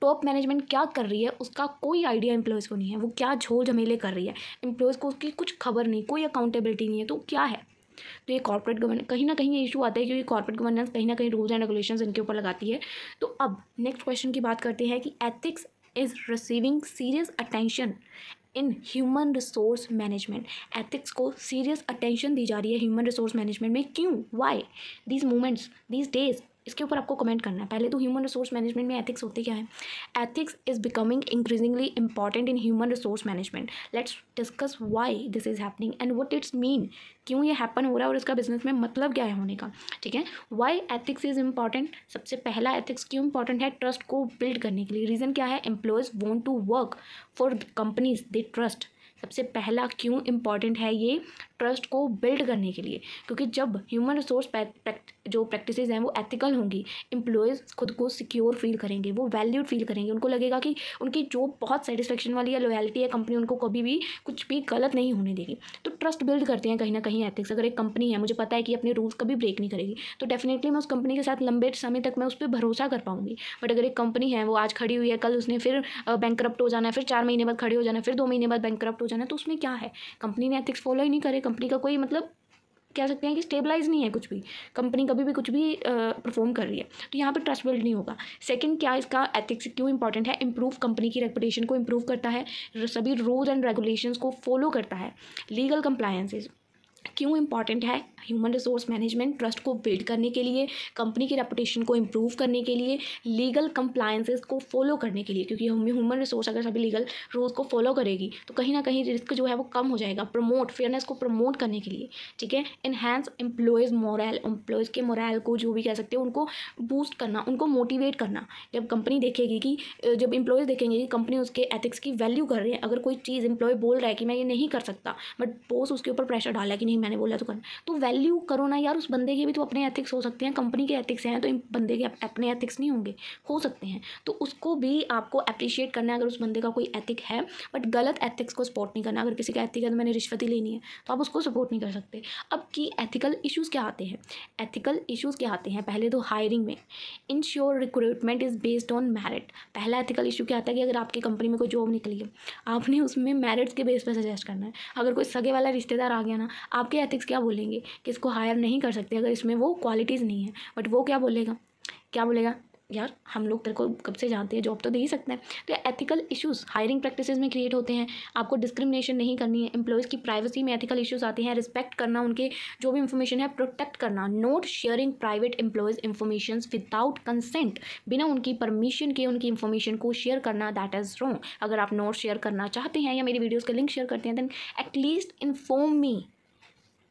टॉप मैनेजमेंट क्या कर रही है उसका कोई आइडिया एम्प्लॉयज़ को नहीं है वो क्या झोल झमेले कर रही है एम्प्लॉयज़ को उसकी कुछ खबर नहीं कोई अकाउंटेबिलिटी नहीं है तो क्या है तो ये कॉर्पोरेट गवर्नेंस कहीं ना कहीं ये इशू आता है क्योंकि कॉर्पोरेट गवर्नेंस कहीं ना कहीं रूल्स एंड रेगुलेशन इनके ऊपर लगाती है तो अब नेक्स्ट क्वेश्चन की बात करते हैं कि ethics is receiving serious attention in human resource management ethics को सीरियस अटेंशन दी जा रही है ह्यूमन रिसोर्स मैनेजमेंट में क्यों why these moments these days इसके ऊपर आपको कमेंट करना है पहले तो ह्यूमन रिसोर्स मैनेजमेंट में एथिक्स होते क्या है ethics is becoming increasingly important in human resource management let's discuss why this is happening and what it's mean क्यों ये हैपन हो रहा है और इसका बिजनेस में मतलब क्या है होने का ठीक है वाई एथिक्स इज़ इंपॉर्टेंट सबसे पहला एथिक्स क्यों इंपॉर्टेंट है ट्रस्ट को बिल्ड करने के लिए रीज़न क्या है employees want to work for companies they trust सबसे पहला क्यों इम्पॉर्टेंट है ये ट्रस्ट को बिल्ड करने के लिए क्योंकि जब ह्यूमन रिसोर्स जो प्रैक्टिस हैं वो एथिकल होंगी एम्प्लॉयज़ खुद को सिक्योर फील करेंगे वो वैल्यूड फील करेंगे उनको लगेगा कि उनकी जो बहुत सेटिस्फेक्शन वाली है लॉयल्टी है कंपनी उनको कभी भी कुछ भी गलत नहीं होने देगी तो ट्रस्ट बिल्ड करते हैं कहीं ना कहीं एथिक्स अगर एक कंपनी है मुझे पता है कि अपने रूल्स कभी ब्रेक नहीं करेगी तो डेफिनेटली मैं उस कंपनी के साथ लंबे समय तक मैं उस पर भरोसा कर पाऊंगी बट अगर एक कंपनी है वो आज खड़ी हुई है कल उसने फिर बैंक हो जाना है फिर चार महीने बाद खड़े हो जाना है फिर दो महीने बाद बैंक हो जाना है तो उसमें क्या है कंपनी ने एथिक्स फॉलो ही नहीं करेगा कंपनी का कोई मतलब कह सकते हैं कि स्टेबलाइज नहीं है कुछ भी कंपनी कभी भी कुछ भी परफॉर्म कर रही है तो यहाँ पर ट्रस्ट बिल्ड नहीं होगा सेकंड क्या इसका एथिक्स क्यों इंपॉर्टेंट है इंप्रूव कंपनी की रेपुटेशन को इम्प्रूव करता है सभी रूल्स एंड रेगुलेशंस को फॉलो करता है लीगल कंप्लायंसेज क्यों इंपॉर्टेंट है ह्यूमन रिसोर्स मैनेजमेंट ट्रस्ट को बिल्ड करने के लिए कंपनी की रेपुटेशन को इम्प्रूव करने के लिए लीगल कंप्लायंसेस को फॉलो करने के लिए क्योंकि ह्यूमन रिसोर्स अगर सभी लीगल रूल्स को फॉलो करेगी तो कहीं ना कहीं रिस्क जो है वो कम हो जाएगा प्रमोट फेयरनेस को प्रमोट करने के लिए ठीक है इन्हेंस एम्प्लॉयज़ मोरल एम्प्लॉयज़ के मोरल को जो भी कह सकते हो उनको बूस्ट करना उनको मोटिवेट करना जब कंपनी देखेगी कि जब इम्प्लॉयज़ देखेंगे कि कंपनी उसके एथिक्स की वैल्यू कर रही है अगर कोई चीज़ इंप्लॉय बोल रहा है कि मैं ये नहीं कर सकता बट बोस उसके ऊपर प्रेशर डाला कि नहीं नहीं मैंने बोला तो करना तो वैल्यू करो ना यार उस बंदे के भी तो अपने एथिक्स हो सकते हैं कंपनी के एथिक्स हैं तो इन बंदे के अपने एथिक्स नहीं होंगे हो सकते हैं तो उसको भी आपको अप्रिशिएट करना है अगर उस बंदे का कोई एथिक है बट गलत एथिक्स को सपोर्ट नहीं करना अगर किसी का एथिक है तो मैंने रिश्वत ही लेनी है तो आप उसको सपोर्ट नहीं कर सकते अब कि एथिकल इशूज़ क्या आते हैं एथिकल इशूज़ क्या आते हैं पहले तो हायरिंग में ensure recruitment is based on merit पहला एथिकल इशू क्या आता है कि अगर आपकी कंपनी में कोई जॉब निकली है आपने उसमें मेरिट्स के बेस पर सजेस्ट करना है अगर कोई सगे वाला रिश्तेदार आ गया ना आप आपके एथिक्स क्या बोलेंगे कि इसको हायर नहीं कर सकते अगर इसमें वो क्वालिटीज़ नहीं है बट वो क्या बोलेगा क्या बोलेगा यार हम लोग तेरे को कब से जानते हैं जॉब तो दे ही सकते हैं तो एथिकल इश्यूज हायरिंग प्रैक्टिसेस में क्रिएट होते हैं आपको डिस्क्रिमिनेशन नहीं करनी है एम्प्लॉयज़ की प्राइवेसी में एथिकल इश्यूज आते हैं रिस्पेक्ट करना उनके जो भी इंफॉर्मेशन है प्रोटेक्ट करना not sharing private employees information without consent बिना उनकी परमिशन के उनकी इन्फॉर्मेशन को शेयर करना दैट इज़ रॉन्ग अगर आप नोट शेयर करना चाहते हैं या मेरी वीडियोज़ का लिंक शेयर करते हैं दैन एटलीस्ट इन्फॉर्म मी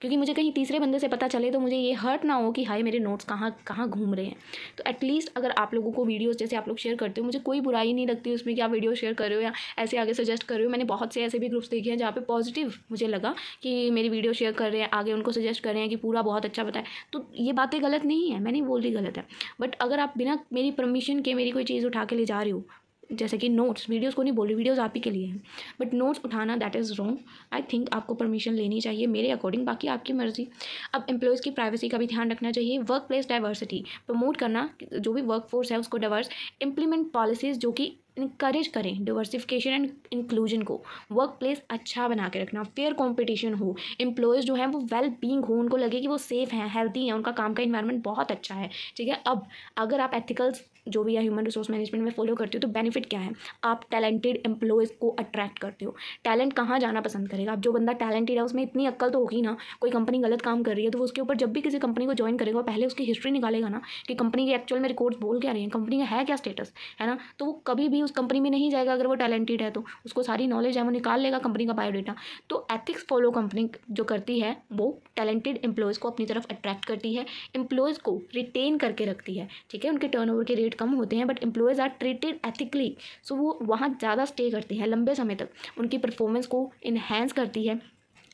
क्योंकि मुझे कहीं तीसरे बंदे से पता चले तो मुझे ये हर्ट ना हो कि हाय मेरे नोट्स कहाँ कहाँ घूम रहे हैं तो एटलीस्ट अगर आप लोगों को वीडियोस जैसे आप लोग शेयर करते हो मुझे कोई बुराई नहीं लगती उसमें कि आप वीडियो शेयर कर रहे हो या ऐसे आगे सजेस्ट कर रहे हो मैंने बहुत से ऐसे भी ग्रुप्स देखे हैं जहाँ पर पॉजिटिव मुझे लगा कि मेरी वीडियो शेयर कर रहे हैं आगे उनको सजेस्ट कर रहे हैं कि पूरा बहुत अच्छा बताए तो ये बातें गलत नहीं है मैं नहीं बोल रही गलत है बट अगर आप बिना मेरी परमिशन के मेरी कोई चीज़ उठा के ले जा रही हो जैसे कि नोट्स वीडियोस को नहीं बोल रही वीडियोस आप ही के लिए हैं बट नोट्स उठाना that is wrong I think आपको परमिशन लेनी चाहिए मेरे अकॉर्डिंग बाकी आपकी मर्ज़ी अब एम्प्लॉयज़ की प्राइवेसी का भी ध्यान रखना चाहिए वर्क प्लेस डाइवर्सिटी प्रमोट करना जो भी वर्क फोर्स है उसको डाइवर्स इम्प्लीमेंट पॉलिसीज़ जो कि इंकरेज करें डिवर्सिफिकेशन एंड इंक्लूजन को वर्क प्लेस अच्छा बना के रखना फेयर कॉम्पिटिशन हो एम्प्लॉयज़ जो हैं वो वेल बींग हो उनको लगे कि वो सेफ़ हैं हेल्दी हैं उनका काम का इन्वायरमेंट बहुत अच्छा है ठीक है अब अगर आप एथिकल्स जो भी है ह्यूमन रिसोर्स मैनेजमेंट में फॉलो करते हो तो बेनिफिट क्या है आप टैलेंटेड एम्प्लॉयज़ को अट्रैक्ट करते हो टैलेंट कहाँ जाना पसंद करेगा आप जो बंदा टैलेंटेड है उसमें इतनी अक्ल तो होगी ना कोई कंपनी गलत काम कर रही है तो उसके ऊपर जब भी किसी कंपनी को ज्वाइन करेगा पहले उसकी हिस्ट्री निकालेगा ना कि कंपनी की एक्चुअल में रिकॉर्ड्स बोल क्या रही है कंपनी का है क्या स्टेटस है ना तो वो कभी भी उस कंपनी में नहीं जाएगा अगर वो टैलेंटेड है तो उसको सारी नॉलेज है वो निकाल लेगा कंपनी का बायोडेटा तो एथिक्स फॉलो कंपनी जो करती है वो टैलेंटेड एम्प्लॉयज़ को अपनी तरफ अट्रैक्ट करती है एम्प्लॉयज़ को रिटेन करके रखती है ठीक है उनके टर्न के रेट रेट कम होते हैं but employees are treated ethically so वो वहाँ ज़्यादा स्टे करते हैं लंबे समय तक उनकी परफॉर्मेंस को इन्हेंस करती है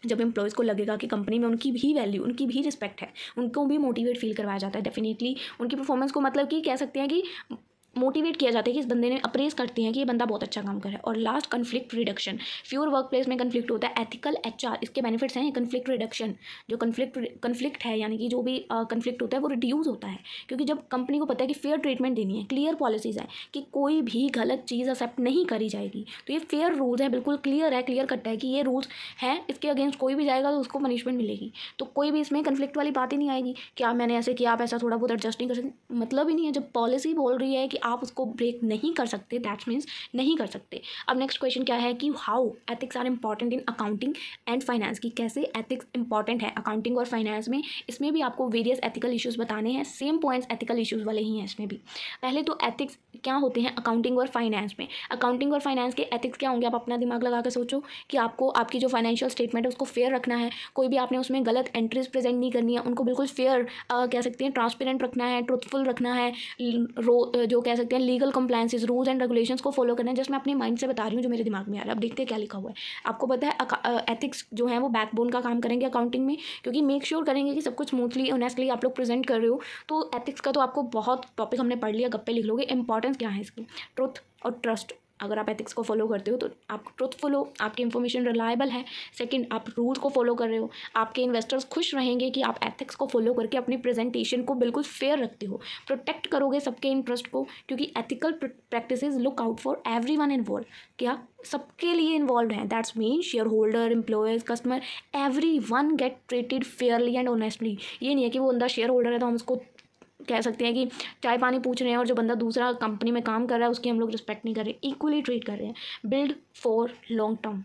जब एम्प्लॉयज़ को लगेगा कि कंपनी में उनकी भी वैल्यू उनकी भी रिस्पेक्ट है उनको भी मोटिवेट फील करवाया जाता है डेफिनेटली उनकी परफॉर्मेंस को मतलब कि कह सकते हैं कि मोटिवेट किया जाता है कि इस बंदे ने अप्रेज करती हैं कि ये बंदा बहुत अच्छा काम कर रहा है और लास्ट कन्फ्लिक्ट रिडक्शन फ्यूर वर्क प्लेस में कन्फ्लिक्ट होता है एथिकल एच इसके बेनिफिट्स हैं कन्फ्लिक्ट रिडक्शन जो कन्फ्लिक्ट कन्फ्लिक्ट है यानी कि जो भी कन्फ्लिक्ट होता है वो रिड्यूज़ होता है क्योंकि जब कंपनी को पता है कि फेयर ट्रीटमेंट देनी है क्लियर पॉलिसीज़ है कि कोई भी गलत चीज़ एक्सेप्ट नहीं करी जाएगी तो ये फेयर रूल्स हैं बिल्कुल क्लियर है क्लियर कट है कि ये रूल्स हैं इसके अगेंस्ट कोई भी जाएगा तो उसको पनिशमेंट मिलेगी तो कोई भी इसमें कन्फ्लिक्ट वाली बात ही नहीं आएगी क्या मैंने ऐसे किया आप ऐसा थोड़ा बहुत एडजस्ट नहीं कर सकते मतलब ही नहीं है जब पॉलिसी बोल रही है कि आप उसको ब्रेक नहीं कर सकते दैट्स मीन्स नहीं कर सकते अब नेक्स्ट क्वेश्चन क्या है कि how ethics are important in accounting and finance की कैसे एथिक्स इंपॉर्टेंट है अकाउंटिंग और फाइनेंस में इसमें भी आपको वेरियस एथिकल इशूज़ बताने हैं सेम पॉइंट्स एथिकल इशूज़ वाले ही हैं इसमें भी पहले तो एथिक्स क्या होते हैं अकाउंटिंग और फाइनेंस में अकाउंटिंग और फाइनेंस के एथिक्स क्या होंगे आप अपना दिमाग लगा कर सोचो कि आपको आपकी जो फाइनेंशियल स्टेटमेंट है उसको फेयर रखना है कोई भी आपने उसमें गलत एंट्रीज प्रेजेंट नहीं करनी है उनको बिल्कुल फेयर कह सकते हैं ट्रांसपेरेंट रखना है ट्रुथफुल रखना है रो जो कह कह सकते हैं legal compliances rules and regulation को फॉलो करना है जस्ट मैं अपने माइंड से बता रही हूँ जो मेरे दिमाग में आ रहा है अब देखते हैं क्या लिखा हुआ है आपको पता है एथिक्स जो है वो बैकबोन का काम करेंगे अकाउंटिंग में क्योंकि मेक श्योर sure करेंगे कि सब कुछ स्मूथली ऑनेस्टली आप लोग प्रेजेंट कर रहे हो तो एथिक्स का तो आपको बहुत टॉपिक हमने पढ़ लिया गप्पे लिख लोगे इंपॉर्टेंस क्या है इसकी ट्रुथ और ट्रस्ट अगर आप एथिक्स को फॉलो करते हो तो आप ट्रुथफुल हो आपकी इन्फॉर्मेशन रिलायबल है सेकंड आप रूल्स को फॉलो कर रहे हो आपके इन्वेस्टर्स खुश रहेंगे कि आप एथिक्स को फॉलो करके अपनी प्रेजेंटेशन को बिल्कुल फेयर रखते हो प्रोटेक्ट करोगे सबके इंटरेस्ट को क्योंकि ethical practice look out for everyone involve क्या सबके लिए इन्वॉल्व हैं that's mean shareholder employees customer everyone get treated fairly and honestly ये नहीं है कि वो अंदर शेयर होल्डर है तो हम उसको कह सकते हैं कि चाय पानी पूछ रहे हैं और जो बंदा दूसरा कंपनी में काम कर रहा है उसकी हम लोग रिस्पेक्ट नहीं कर रहे इक्वली ट्रीट कर रहे हैं build for long term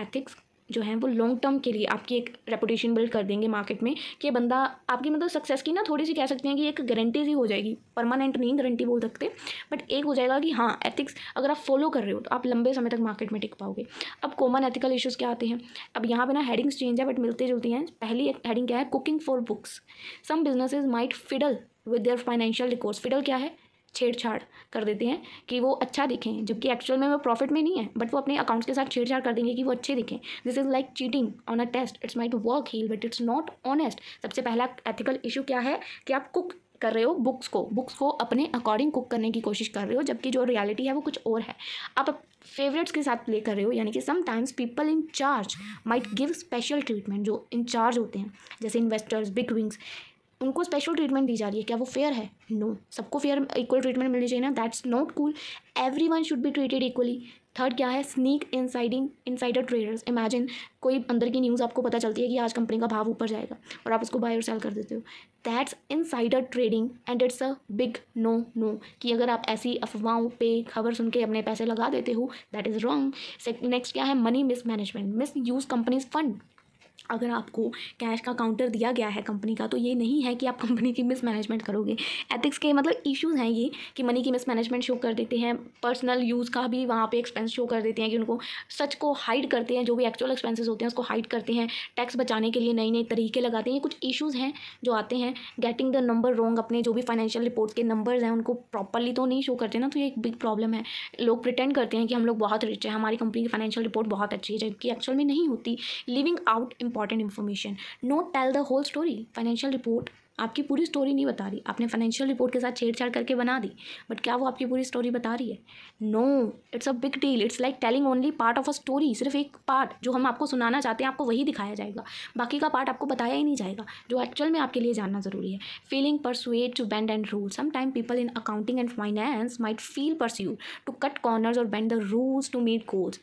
ethics जो है वो लॉन्ग टर्म के लिए आपकी एक रेपुटेशन बिल्ड कर देंगे मार्केट में कि बंदा आपकी मतलब सक्सेस की ना थोड़ी सी कह सकते हैं कि एक गारंटी सी हो जाएगी परमानेंट नहीं गारंटी बोल सकते बट एक हो जाएगा कि हाँ एथिक्स अगर आप फॉलो कर रहे हो तो आप लंबे समय तक मार्केट में टिक पाओगे अब कॉमन एथिकल इशूज़ क्या आते हैं अब यहाँ पर ना हेडिंग्स चेंज है बट मिलते जुलती हैं पहली हेडिंग क्या है cooking for books some businesses might fiddle with their financial record fiddle क्या है छेड़छाड़ कर देते हैं कि वो अच्छा दिखें जबकि एक्चुअल में वो प्रॉफिट में नहीं है बट वो अपने अकाउंट्स के साथ छेड़छाड़ कर देंगे कि वो अच्छे दिखें this is like cheating on a test it's might work heal but it's not honest सबसे पहला एथिकल इशू क्या है कि आप कुक कर रहे हो बुक्स को बुक्स को अपने अकॉर्डिंग कुक करने की कोशिश कर रहे हो जबकि जो रियलिटी है वो कुछ और है आप फेवरेट्स के साथ प्ले कर रहे हो यानी कि sometimes people in charge might give special treatment जो इंचार्ज होते हैं जैसे इन्वेस्टर्स बिग विंग्स उनको स्पेशल ट्रीटमेंट दी जा रही है क्या वो फेयर है नो no. सबको फेयर इक्वल ट्रीटमेंट मिलनी चाहिए ना that's not cool everyone should be treated equally third क्या है sneak insiding insider traders imagine कोई अंदर की न्यूज़ आपको पता चलती है कि आज कंपनी का भाव ऊपर जाएगा और आप उसको बाय और सेल कर देते हो that's insider trading and it's a big no no कि अगर आप ऐसी अफवाहों पे खबर सुन के अपने पैसे लगा देते हो दैट इज़ रॉन्ग नेक्स्ट क्या है money mismanagement misuse companies fund अगर आपको कैश का काउंटर दिया गया है कंपनी का तो ये नहीं है कि आप कंपनी की मिसमैनेजमेंट करोगे एथिक्स के मतलब इश्यूज हैं ये कि मनी की मिसमैनेजमेंट शो कर देते हैं पर्सनल यूज़ का भी वहाँ पे एक्सपेंस शो कर देते हैं कि उनको सच को हाइड करते हैं जो भी एक्चुअल एक्सपेंसेस होते हैं उसको हाइड करते हैं टैक्स बचाने के लिए नए नए तरीके लगाते हैं ये कुछ इशूज़ हैं जो आते हैं गेटिंग द नंबर रॉन्ग अपने जो भी फाइनेंशियल रिपोर्ट के नंबर्स हैं उनको प्रॉपरली तो नहीं शो करते ना तो ये एक बिग प्रॉब्लम है लोग प्रिटेंड करते हैं कि हम लोग बहुत रिच है हमारी कंपनी की फाइनेंशियल रिपोर्ट बहुत अच्छी है जबकि एक्चुअल में नहीं होती leaving out important information not tell the whole story financial report आपकी पूरी स्टोरी नहीं बता रही आपने फाइनेंशियल रिपोर्ट के साथ छेड़छाड़ करके बना दी बट क्या वो आपकी पूरी स्टोरी बता रही है no it's a big deal it's like telling only part of a story सिर्फ एक पार्ट जो हम आपको सुनाना चाहते हैं आपको वही दिखाया जाएगा बाकी का पार्ट आपको बताया ही नहीं जाएगा जो एक्चुअल में आपके लिए जानना जरूरी है feeling persuade to bend and rule sometime people in accounting and finance might feel pursue to cut corners और bend the rules to meet goals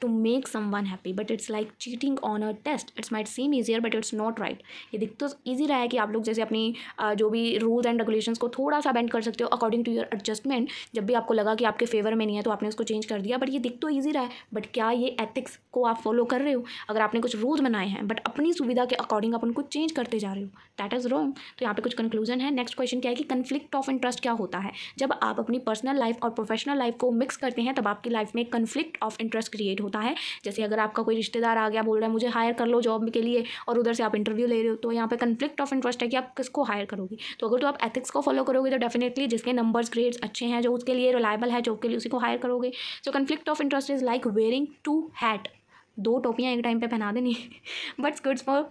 to make someone happy but it's like cheating on a test it's might seem easier but it's not right ये दिख तो ईजी रहा है कि आप लोग जैसे अपनी जो भी रूल्स एंड रेगुलेशन को थोड़ा सा बेंड कर सकते हो अकॉर्डिंग टू योर एडजस्टमेंट जब भी आपको लगा कि आपके फेवर में नहीं है तो आपने उसको चेंज कर दिया बट ये दिख तो ईजी रहा है बट क्या ये एथिक्स को आप फॉलो कर रहे हो अगर आपने कुछ रूल्स बनाए हैं बट अपनी सुविधा के अकॉर्डिंग आप उनको चेंज करते जा रहे हो दैट इज़ रॉन्ग तो यहाँ पे कुछ कंक्लूजन है नेक्स्ट क्वेश्चन क्या है कि कन्फ्लिक्ट ऑफ इंटरेस्ट क्या होता है जब आप अपनी पर्सनल लाइफ और प्रोफेशनल लाइफ को मिक्स करते हैं तब आपकी लाइफ में कन्फ्लिक्ट ऑफ इंटरेस्ट क्रिएट होता है जैसे अगर आपका कोई रिश्तेदार आ गया बोल रहा है मुझे हायर कर लो जॉब के लिए और उधर से आप इंटरव्यू ले रहे हो तो यहाँ पर कन्फ्लिक्ट ऑफ इंटरेस्ट है कि आप किसको हायर करोगे तो अगर तो आप एथिक्स को फॉलो करोगे तो डेफिनेटली जिसके नंबर्स ग्रेड्स अच्छे हैं जो उसके लिए रिलायबल है जॉब के लिए उसी को हायर करोगे so conflict of interest is like wearing two hat दो टोपियाँ एक टाइम पे पहना देनी what's good for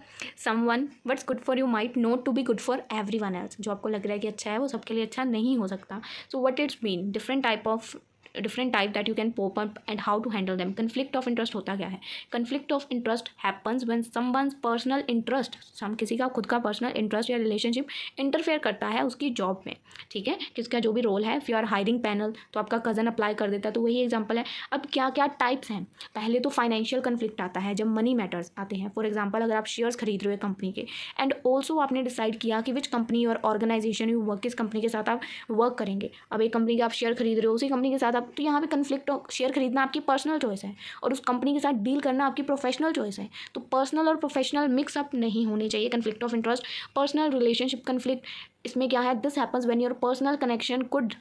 someone what's good for you might not to be good for everyone else जो आपको लग रहा है कि अच्छा है वो सबके लिए अच्छा नहीं हो सकता so what it's mean different type of different type that you can pop up and how to handle them conflict of interest होता क्या है conflict of interest happens one someone personal interest some किसी का खुद का पर्सनल इंटरेस्ट या रिलेशनशिप इंटरफेयर करता है उसकी जॉब में ठीक है किसका जो भी रोल है if you are hiring panel तो आपका कज़न अप्लाई कर देता है तो वही एग्जाम्पल है अब क्या क्या टाइप्स हैं पहले तो फाइनेंशियल कन्फ्लिक्ट आता है जब मनी मैटर्स आते हैं फॉर एग्जाम्पल अगर आप शेयर्स खरीद रहे हो कंपनी के एंड ऑल्सो आपने डिसाइड किया कि विच कंपनी और ऑर्गेनाइजेशन यू वर्क किस कंपनी के साथ आप वर्क करेंगे अब एक कंपनी के आप शेयर खरीद रहे हो उसी कंपनी के साथ आप आप तो यहाँ पे कन्फ्लिक्ट शेयर खरीदना आपकी पर्सनल चॉइस है और उस कंपनी के साथ डील करना आपकी प्रोफेशनल चॉइस है तो पर्सनल और प्रोफेशनल मिक्सअप नहीं होने चाहिए conflict of interest personal relationship conflict इसमें क्या है this happens when your personal connection could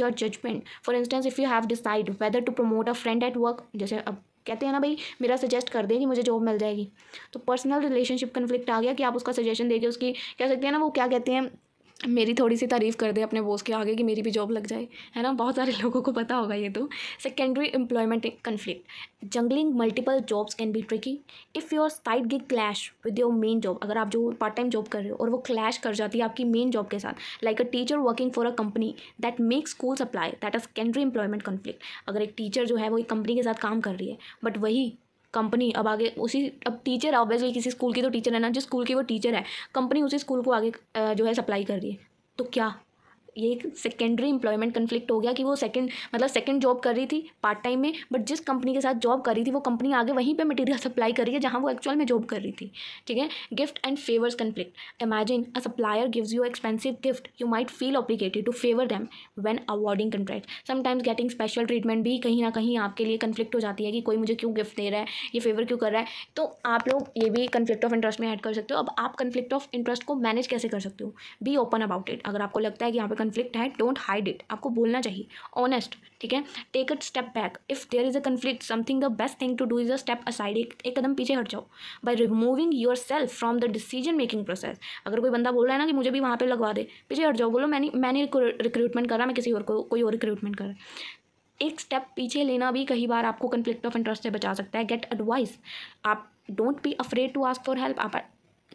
your judgement for instance if you have decide whether to promote a friend at work जैसे अब कहते हैं ना भाई मेरा सजेस्ट कर दें कि मुझे जॉब मिल जाएगी तो पर्सनल रिलेशनशिप कन्फ्लिक्ट आ गया कि आप उसका सजेशन देके उसकी कह सकते हैं ना वो क्या कहते हैं मेरी थोड़ी सी तारीफ़ कर दे अपने बॉस के आगे कि मेरी भी जॉब लग जाए है ना बहुत सारे *laughs* लोगों को पता होगा ये तो secondary employment conflict juggling multiple jobs can be tricky if your side gig clash with your main job अगर आप जो पार्ट टाइम जॉब कर रहे हो और वो क्लैश कर जाती है आपकी मेन जॉब के साथ like a teacher working for a company that makes school supply that a secondary employment conflict अगर एक टीचर जो है वो एक कंपनी के साथ काम कर रही है बट वही कंपनी अब आगे उसी अब टीचर है ऑब्वियसली किसी स्कूल की तो टीचर है ना जिस स्कूल की वो टीचर है कंपनी उसी स्कूल को आगे जो है सप्लाई कर रही है तो क्या ये एक सेकेंडरी एम्प्लॉयमेंट कन्फ्लिक्ट हो गया कि वो सेकंड मतलब सेकंड जॉब कर रही थी पार्ट टाइम में बट जिस कंपनी के साथ जॉब कर रही थी वो कंपनी आगे वहीं पे मटेरियल सप्लाई कर रही है जहाँ वो एक्चुअल में जॉब कर रही थी ठीक है gift and favours conflict imagine a supplier gives you expensive gift you might feel obligated to favour them when awarding contract sometimes getting special treatment भी कहीं ना कहीं आपके लिए कन्फ्लिक्ट हो जाती है कि कोई मुझे क्यों गिफ्ट दे रहा है ये फेवर क्यों कर रहा है तो आप लोग ये भी कन्फ्लिक्ट ऑफ इंटरेस्ट में ऐड कर सकते हो अब आप कन्फ्लिक्ट ऑफ इंटरेस्ट को मैनेज कैसे कर सकते हो बी ओपन अबाउट इट अगर आपको लगता है कि यहाँ पर कन्फ्लिक्ट है डोंट हाइड इट आपको बोलना चाहिए ऑनेस्ट ठीक है take a step back if there is a conflict something the best thing to do is a step aside एक, एक कदम पीछे हट जाओ by removing yourself from the decision making process अगर कोई बंदा बोल रहा है ना कि मुझे भी वहाँ पे लगवा दे पीछे हट जाओ बोलो मैंने मैंने रिक्रूटमेंट करा मैं किसी और को कोई और रिक्रूटमेंट करा एक स्टेप पीछे लेना भी कई बार आपको कन्फ्लिक्ट ऑफ इंटरेस्ट से बचा सकता है गेट एडवाइस आप don't be afraid to ask for help आप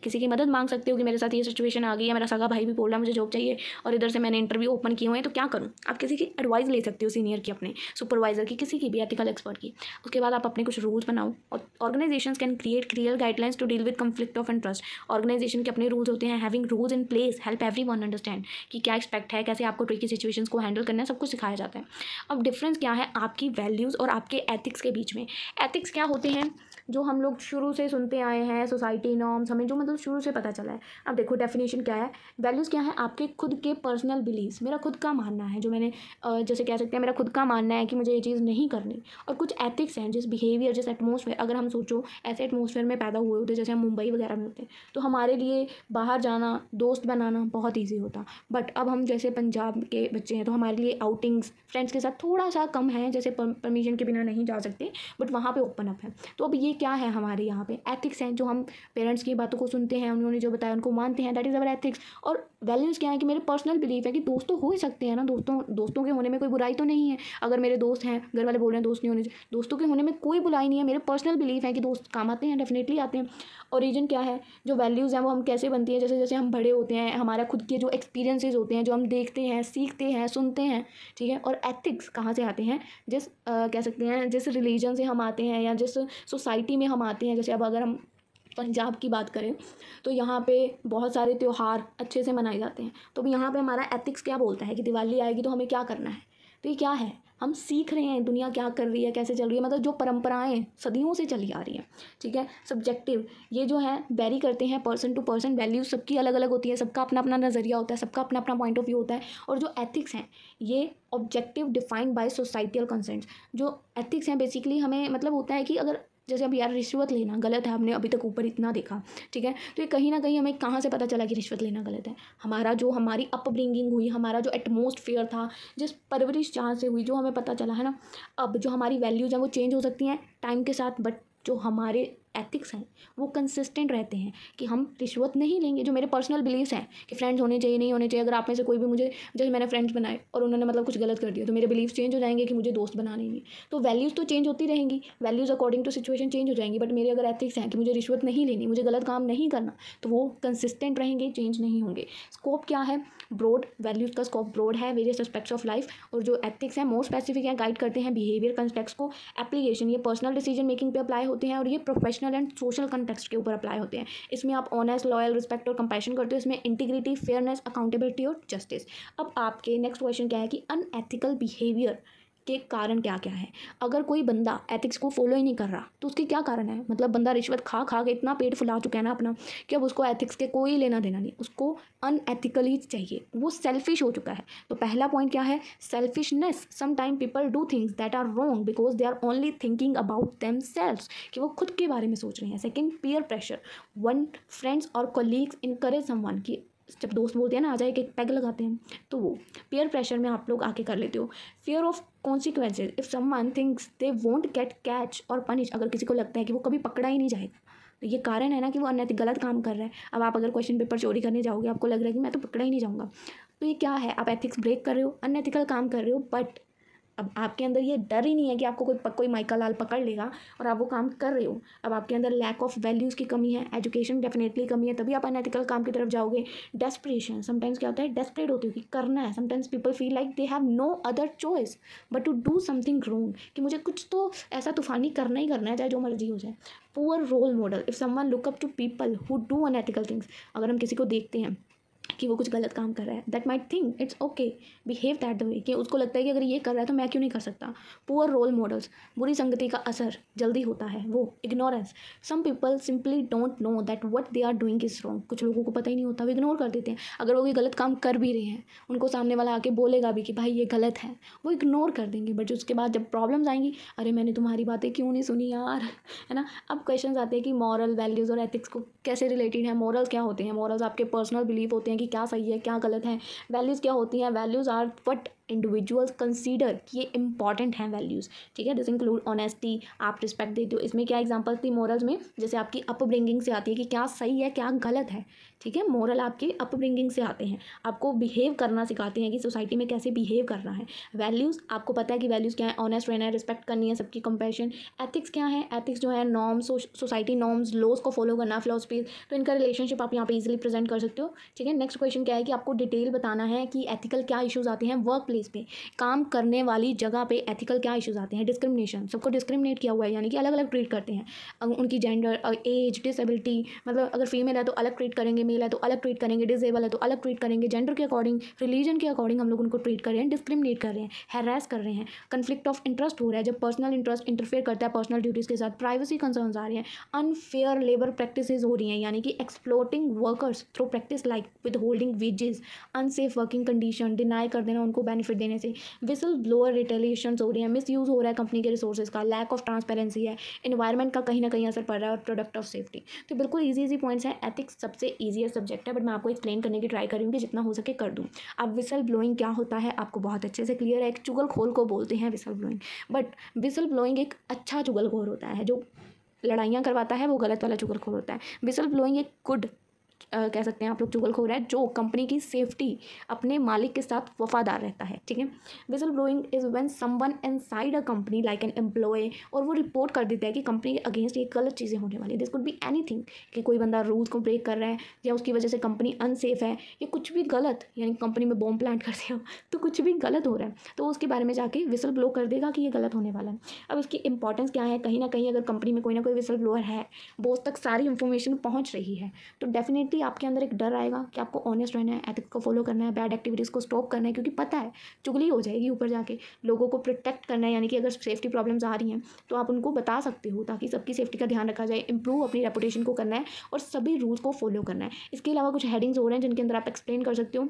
किसी की मदद मांग सकते हो कि मेरे साथ ये सिचुएशन आ गई है मेरा सगा भाई भी बोल रहा है मुझे जॉब चाहिए और इधर से मैंने इंटरव्यू ओपन किए हुए हैं तो क्या करूँ आप किसी की एडवाइस ले सकते हो सीनियर की अपने सुपरवाइजर की किसी की भी एथिकल एक्सपर्ट की उसके बाद आप अपने कुछ रूल्स बनाओ और organization can create clear guidelines to deal with conflict of interest organization के अपने रूल्स होते हैं having rules in place help everyone understand कि क्या एक्सपेक्ट है कैसे आपको ट्रिकी सिचुएशन को हैंडल करना है सब कुछ सिखाया जाता है अब डिफरेंस क्या है आपकी वैल्यूज़ और आपके एथिक्स के बीच में एथिक्स क्या होते हैं जो हम लोग शुरू से सुनते आए हैं सोसाइटी नॉर्म्स हमें जो मतलब शुरू से पता चला है अब देखो डेफिनेशन क्या है वैल्यूज़ क्या है आपके खुद के पर्सनल बिलीव्स मेरा खुद का मानना है जो मैंने जैसे कह सकते हैं मेरा खुद का मानना है कि मुझे ये चीज़ नहीं करनी और कुछ एथिक्स हैं जिस बिहेवियर जिस एटमोसफेयर अगर हम सोचो ऐसे एटमोसफेयर में पैदा हुए होते जैसे हम मुंबई वगैरह में होते तो हमारे लिए बाहर जाना दोस्त बनाना बहुत ईजी होता बट अब हम जैसे पंजाब के बच्चे हैं तो हमारे लिए आउटिंग्स फ्रेंड्स के साथ थोड़ा सा कम है जैसे परमिशन के बिना नहीं जा सकते बट वहाँ पर ओपन अप है तो अब ये क्या है हमारे यहाँ पे एथिक्स हैं जो हम पेरेंट्स की बातों को सुनते हैं उन्होंने जो बताया उनको मानते हैं दैट इज़ अवर एथिक्स और वैल्यूज़ क्या है कि मेरे पर्सनल बिलीफ है कि दोस्त तो हो ही सकते हैं ना दोस्तों दोस्तों के होने में कोई बुराई तो नहीं है अगर मेरे दोस्त हैं घर वाले बोल रहे हैं दोस्त नहीं होने चाहिए दोस्तों के होने में कोई बुराई नहीं है मेरे पर्सनल बिलीफ है कि दोस्त काम आते हैं डेफिनेटली आते हैं ओरिजिन क्या है जो वैल्यूज़ हैं वो हम कैसे बनती हैं जैसे जैसे हम बड़े होते हैं हमारा खुद के जो एक्सपीरियंसिस होते हैं जो हम देखते हैं सीखते हैं सुनते हैं ठीक है और एथिक्स कहाँ से आते हैं जिस कह सकते हैं जिस रिलीजन से हम आते हैं या जिस सोसाइटी में हम आते हैं जैसे अब अगर हम पंजाब की बात करें तो यहाँ पे बहुत सारे त्यौहार अच्छे से मनाए जाते हैं तो अब यहाँ पे हमारा एथिक्स क्या बोलता है कि दिवाली आएगी तो हमें क्या करना है तो ये क्या है हम सीख रहे हैं दुनिया क्या कर रही है कैसे चल रही है मतलब जो परंपराएं सदियों से चली आ रही हैं ठीक है सब्जेक्टिव ये जो है वेरी करते हैं पर्सन टू पर्सन वैल्यूज सबकी अलग अलग होती है सबका अपना अपना नज़रिया होता है सबका अपना अपना पॉइंट ऑफ व्यू होता है और जो एथिक्स हैं ये objective defined by societal consents जो एथिक्स हैं बेसिकली हमें मतलब होता है कि अगर जैसे अब यार रिश्वत लेना गलत है हमने अभी तक ऊपर इतना देखा ठीक है तो ये कहीं ना कहीं हमें कहाँ से पता चला कि रिश्वत लेना गलत है हमारा जो हमारी अपब्रिंगिंग हुई हमारा जो एटमोस्फेयर था जिस परवरिश जहाँ से हुई जो हमें पता चला है ना अब जो हमारी वैल्यूज़ हैं वो चेंज हो सकती हैं टाइम के साथ बट जो हमारे एथिक्स हैं वो कंसिस्टेंट रहते हैं कि हम रिश्वत नहीं लेंगे जो मेरे पर्सनल बिलीव्स हैं कि फ्रेंड्स होने चाहिए नहीं होने चाहिए अगर आप में से कोई भी मुझे जैसे मैंने फ्रेंड्स बनाए और उन्होंने मतलब कुछ गलत कर दिया तो मेरे बिलीव्स चेंज हो जाएंगे कि मुझे दोस्त बना ही तो वैल्यूज़ तो चेंज होती रहेंगी values according to situation change हो जाएंगी बट मेरे अगर एथिक्स हैं कि मुझे रिश्वत नहीं लेनी मुझे गलत काम नहीं करना तो वो कंसिस्टेंट रहेंगे चेंज नहीं होंगे स्कोप क्या है ब्रॉड वैल्यूज का स्कोप ब्रॉड है वेरियस एस्पेक्ट्स ऑफ लाइफ और जो एथिक्स हैं मोर स्पेसिफिक हैं गाइड करते हैं बिहेवियर कंस्टेक्ट्स को एप्लीकेशन ये पर्सनल डिसीजन मेकिंग पे अप्लाई होते हैं और ये प्रोफेशनल एंड सोशल कंटेक्स के ऊपर अप्लाई होते हैं इसमें आप ऑनेस्ट लॉयल रिस्पेक्ट और कंपेशन करते हो इसमें इंटीग्रिटी फेयरनेस अकाउंटेबिलिटी और जस्टिस अब आपके नेक्स्ट क्वेश्चन क्या है कि अनएथिकल बिहेवियर के कारण क्या क्या है अगर कोई बंदा एथिक्स को फॉलो ही नहीं कर रहा तो उसके क्या कारण है मतलब बंदा रिश्वत खा खा के इतना पेट फुला चुका है ना अपना कि अब उसको एथिक्स के कोई लेना देना नहीं उसको अनएथिकली चाहिए वो सेल्फिश हो चुका है तो पहला पॉइंट क्या है selfishness sometime people do things that are wrong because they are only thinking about them कि वो खुद के बारे में सोच रहे हैं second peer pressure when friends और कोलीग्स इनकरेज समवन की जब दोस्त बोलते हैं ना आ जाए एक पैग लगाते हैं तो वो पेयर प्रेशर में आप लोग आके कर लेते हो fear of consequences if someone things they won't get catch और पनिश अगर किसी को लगता है कि वो कभी पकड़ा ही नहीं जाएगा तो ये कारण है ना कि वो अनैतिक गलत काम कर रहा है अब आप अगर क्वेश्चन पेपर चोरी करने जाओगे आपको लग रहा है कि मैं तो पकड़ा ही नहीं जाऊँगा तो ये क्या है आप एथिक्स ब्रेक कर रहे हो अनैथिकल काम कर रहे हो बट अब आपके अंदर ये डर ही नहीं है कि आपको कोई कोई माइका लाल पकड़ लेगा और आप वो काम कर रहे हो अब आपके अंदर लैक ऑफ वैल्यूज़ की कमी है एजुकेशन डेफिनेटली कमी है तभी आप अनएथिकल काम की तरफ जाओगे डेस्परेशन समटाइम्स क्या होता है डेस्परेट होती हो कि करना है sometimes people feel like they have no other choice but to do something wrong कि मुझे कुछ तो ऐसा तूफानी करना ही करना है चाहे जो मर्जी हो जाए poor role model if someone look up to people who do unethical things अगर हम किसी को देखते हैं कि वो कुछ गलत काम कर रहा है that might think it's okay behave that the way कि उसको लगता है कि अगर ये कर रहा है तो मैं क्यों नहीं कर सकता पुअर रोल मॉडल्स बुरी संगति का असर जल्दी होता है वो ignorance some people simply don't know that what they are doing is wrong कुछ लोगों को पता ही नहीं होता वो इग्नोर कर देते हैं अगर वो ये गलत काम कर भी रहे हैं उनको सामने वाला आके बोलेगा भी कि भाई ये गलत है वो इग्नोर कर देंगे बट उसके बाद जब प्रॉब्लम्स आएंगी अरे मैंने तुम्हारी बातें क्यों नहीं सुनी यार *laughs* है ना अब क्वेश्चन आते हैं कि मॉरल वैल्यूज़ और एथिक्स को कैसे रिलेटेड है मॉरल्स क्या होते हैं मॉरल्स आपके पर्सनल बिलीफ होते हैं कि क्या सही है क्या गलत है वैल्यूज़ क्या होती हैं values are what individuals consider कि ये इंपॉर्टेंट हैं वैल्यूज़ ठीक है दिस इंक्लूड ऑनेस्टी आप रिस्पेक्ट देते हो इसमें क्या एग्जांपल थी मॉरल्स में जैसे आपकी अपब्रिंगिंग से आती है कि क्या सही है क्या गलत है ठीक है मॉरल आपके अपब्रिंगिंग से आते हैं आपको बिहेव करना सिखाते हैं कि सोसाइटी में कैसे बिहेव करना है वैल्यूज़ आपको पता है कि वैल्यूज़ क्या है ऑनेस्ट रहना है रिस्पेक्ट करनी है सबकी कंपेशन एथिक्स क्या है एथिक्स जो है नॉर्म्स सोसाइटी नॉर्म्स लॉज को फॉलो करना फिलोसफी तो इनका रिलेशनशिप आप यहाँ पर ईजिली प्रेजेंट कर सकते हो ठीक है नेक्स्ट क्वेश्चन क्या है कि आपको डिटेल बताना है कि एथिकल क्या इशूज़ आते हैं वर्क प्लेस पे काम करने वाली जगह पे एथिकल क्या इश्यूज आते हैं डिस्क्रिमिनेशन सबको डिस्क्रिमिनेट किया हुआ है यानी कि अलग अलग ट्रीट करते हैं उनकी जेंडर एज डिसेबिलिटी मतलब अगर फीमेल है तो अलग ट्रीट करेंगे मेल है तो अलग ट्रीट करेंगे डिजेबल है तो अलग ट्रीट करेंगे जेंडर के अकॉर्डिंग रिलीजन के अकॉर्डिंग हम लोग उनको ट्रीट कर रहे हैं डिस्क्रिमिनेट कर रहे हैं हेरास कर रहे हैं कन्फ्लिक्ट ऑफ इंटरेस्ट हो रहा है जब पर्सनल इंटरेस्ट इंटरफेयर करता है पर्सनल ड्यूटीज़ के साथ प्राइवेसी कंसर्न आ रहे हैं अनफेयर लेबर प्रैक्टिस हो रही हैं यानी कि exploiting workers through practice like withholding wages unsafe working condition deny कर देना उनको बेनिफिट बेनिफिट देने से विसल ब्लोअर रिटेलिएशन हो रही है मिस यूज़ हो रहा है कंपनी के रिसोर्सेज का लैक ऑफ ट्रांसपेरेंसी है इन्वायरमेंट का कहीं ना कहीं असर पड़ रहा है और प्रोडक्ट ऑफ सेफ्टी तो बिल्कुल ईजी ईजी पॉइंट्स हैं एथिक्स सबसे ईजीएस्ट सब्जेक्ट है बट मैं आपको एक्सप्लेन करने की ट्राई करूँगी जितना हो सके कर दूँ अब विसल ब्लोइंग क्या होता है आपको बहुत अच्छे से क्लियर है एक चुगल खोल को बोलते हैं whistle blowing but whistle blowing एक अच्छा चुगलखोर होता है जो लड़ाइयाँ करवाता है वो गलत वाला खोल होता है विसल ब्लोइंग एक गुड कह सकते हैं आप लोग खोर है जो कंपनी की सेफ्टी अपने मालिक के साथ वफादार रहता है ठीक है whistle blowing is one inside a company like an employee और वो रिपोर्ट कर देता है कि कंपनी के अगेंस्ट ये गलत चीज़ें होने वाली है दिस कुड बी एनीथिंग कि कोई बंदा रूल्स को ब्रेक कर रहा है या उसकी वजह से कंपनी अनसेफ है या कुछ भी गलत यानी कंपनी में बॉम्ब प्लांट करते हो तो कुछ भी गलत हो रहा है तो उसके बारे में जाके विसल ब्लो कर देगा कि ये गलत होने वाला है अब इसकी इंपॉर्टेंस क्या है कहीं ना कहीं अगर कंपनी में कोई ना कोई विसल ब्लोअर है बोस तक सारी इंफॉर्मेशन पहुँच रही है तो डेफिनेट डेफिनेटली आपके अंदर एक डर आएगा कि आपको ऑनेस्ट रहना है एथिक्स को फॉलो करना है बैड एक्टिविटीज़ को स्टॉप करना है क्योंकि पता है चुगली हो जाएगी ऊपर जाके लोगों को प्रोटेक्ट करना है यानी कि अगर सेफ्टी प्रॉब्लम्स आ रही हैं तो आप उनको बता सकते हो ताकि सबकी सेफ्टी का ध्यान रखा जाए इंप्रूव अपनी रेपुटेशन को करना है और सभी रूल्स को फॉलो करना है इसके अलावा कुछ हेडिंग्स हो रहे हैं जिनके अंदर आप एक्सप्लेन कर सकते हो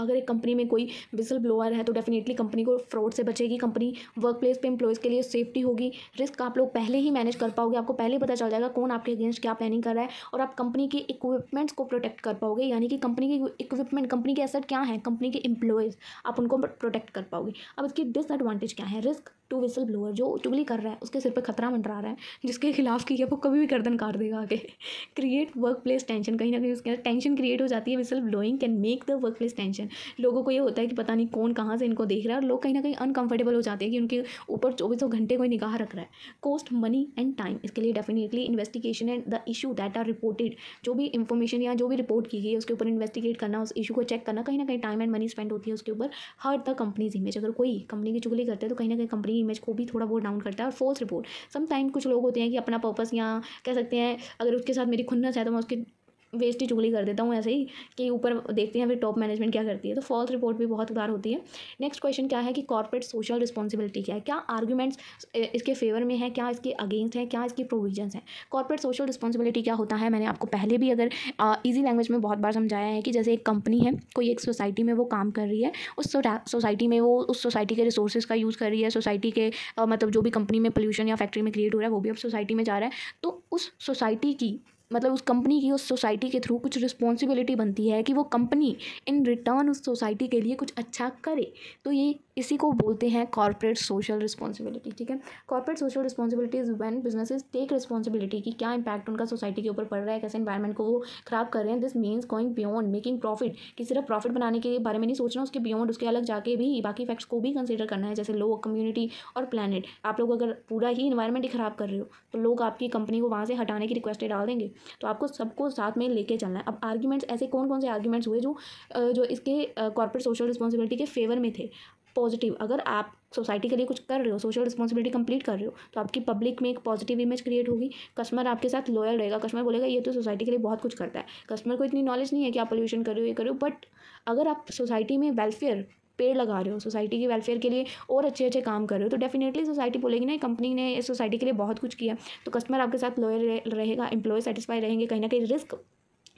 अगर एक कंपनी में कोई विसल ब्लोअर है तो डेफिनेटली कंपनी को फ्रॉड से बचेगी कंपनी वर्क प्लेस पर एम्प्लॉयज़ के लिए सेफ्टी होगी रिस्क आप लोग पहले ही मैनेज कर पाओगे आपको पहले पता चल जाएगा कौन आपके अगेंस्ट क्या प्लानिंग कर रहा है और आप कंपनी के इक्विपमेंट्स को प्रोटेक्ट कर पाओगे यानी कि कंपनी के इक्विपमेंट कंपनी के एसेट क्या है कंपनी के एम्प्लॉयज़ आप उनको प्रोटेक्ट कर पाओगे अब इसकी डिसएडवांटेज क्या है रिस्क टू विसल ब्लोअर जो चुगली कर रहा है उसके सिर पर खतरा मंडरा रहा है जिसके खिलाफ की वो कभी भी गर्दन काट देगा आगे क्रिएट वर्क प्लेस टेंशन कहीं ना कहीं उसके टेंशन क्रिएट हो जाती है whistle blowing can make the workplace tension लोगों को ये होता है कि पता नहीं कौन कहाँ से इनको देख रहा है और लोग कहीं ना कहीं अनकंफर्टेबल हो जाते हैं कि उनके ऊपर चौबीसों घंटे कोई निगाह रख रहा है कॉस्ट मनी एंड टाइम इसके लिए definitely investigation and the issue that are reported जो भी इन्फॉर्मेशन या जो भी रिपोर्ट की गई है उसके ऊपर इन्वेस्टिगेट करना उस इशू को चेक करना कहीं ना कहीं टाइम एंड मनी स्पेंड होती है उसके ऊपर हर द कंपनीज इमेज अगर कोई कंपनी की चुगली करते हैं तो कहीं ना कहीं कंपनी इमेज को भी थोड़ा बहुत डाउन करता है और फॉल्स रिपोर्ट समटाइम कुछ लोग होते हैं कि अपना पर्पस या कह सकते हैं अगर उसके साथ मेरी खुन्नस है तो मैं उसके वेस्ट ही चुगली कर देता हूँ ऐसे ही कि ऊपर देखते हैं फिर टॉप मैनेजमेंट क्या करती है तो फॉल्स रिपोर्ट भी बहुत बार होती है नेक्स्ट क्वेश्चन क्या है कि कॉर्पोरेट सोशल रिस्पॉन्सिबिलिटी क्या है क्या आर्ग्यूमेंट्स इसके फेवर में है क्या इसके अगेंस्ट है क्या इसकी प्रोविजन हैं कॉर्पोरेट सोशल रिस्पॉन्सिबिलिटी क्या होता है मैंने आपको पहले भी अगर ईजी लैंग्वेज में बहुत बार समझाया है कि जैसे एक कंपनी है कोई एक सोसाइटी में वो काम कर रही है उस सोसाइटी में वो उस सोसाइटी के रिसोर्सेज का यूज़ कर रही है सोसाइटी के मतलब जो भी कंपनी में पोल्यूशन या फैक्ट्री में क्रिएट हो रहा है वो भी अब सोसाइटी में जा रहा है तो उस सोसाइटी की मतलब उस कंपनी की उस सोसाइटी के थ्रू कुछ रिस्पॉन्सिबिलिटी बनती है कि वो कंपनी इन रिटर्न उस सोसाइटी के लिए कुछ अच्छा करे तो ये इसी को बोलते हैं कॉर्पोरेट सोशल रिस्पॉन्सिबिलिटी ठीक है corporate social responsibilities when is take responsibility कि क्या इंपैक्ट उनका सोसाइटी के ऊपर पड़ रहा है कैसे इन्वायरमेंट को वो खराब कर रहे हैं this means going beyond making profit कि सिर्फ प्रॉफिट बनाने के बारे में नहीं सोचना उसके बियॉन्ड उसके अलग जाके भी बाकी फैक्ट्स को भी कंसिडर करना है जैसे लोग कम्युनिटी और प्लानट आप लोग अगर पूरा ही इन्वायरमेंट ही खराब कर रहे हो तो लोग आपकी कंपनी को वहाँ से हटाने की रिक्वेस्टें डाल देंगे तो आपको सबको साथ में लेके चलना है अब आर्ग्यूमेंट्स ऐसे कौन कौन से आर्ग्यूमेंट्स हुए जो जो इसके कॉर्पोरेट सोशल रिस्पॉन्सिबिलिटी के फेवर में थे पॉजिटिव अगर आप सोसाइटी के लिए कुछ कर रहे हो सोशल रिस्पॉन्सिबिलिटी कंप्लीट कर रहे हो तो आपकी पब्लिक में एक पॉजिटिव इमेज क्रिएट होगी कस्टमर आपके साथ लॉयल रहेगा कस्टमर बोलेगा ये तो सोसाइटी के लिए बहुत कुछ करता है कस्टमर को इतनी नॉलेज नहीं है कि आप पोल्यूशन कर रहे हो ये करो बट अगर आप सोसाइटी में वेलफेयर पेड़ लगा रहे हो सोसाइटी की वेलफेयर के लिए और अच्छे अच्छे काम कर रहे हो तो डेफिनेटली सोसाइटी बोलेगी ना कंपनी ने सोसाइटी के लिए बहुत कुछ किया तो कस्टमर आपके साथ लॉयर रहेगा एम्प्लॉय सेटिस्फाई रहेंगे कहीं ना कहीं रिस्क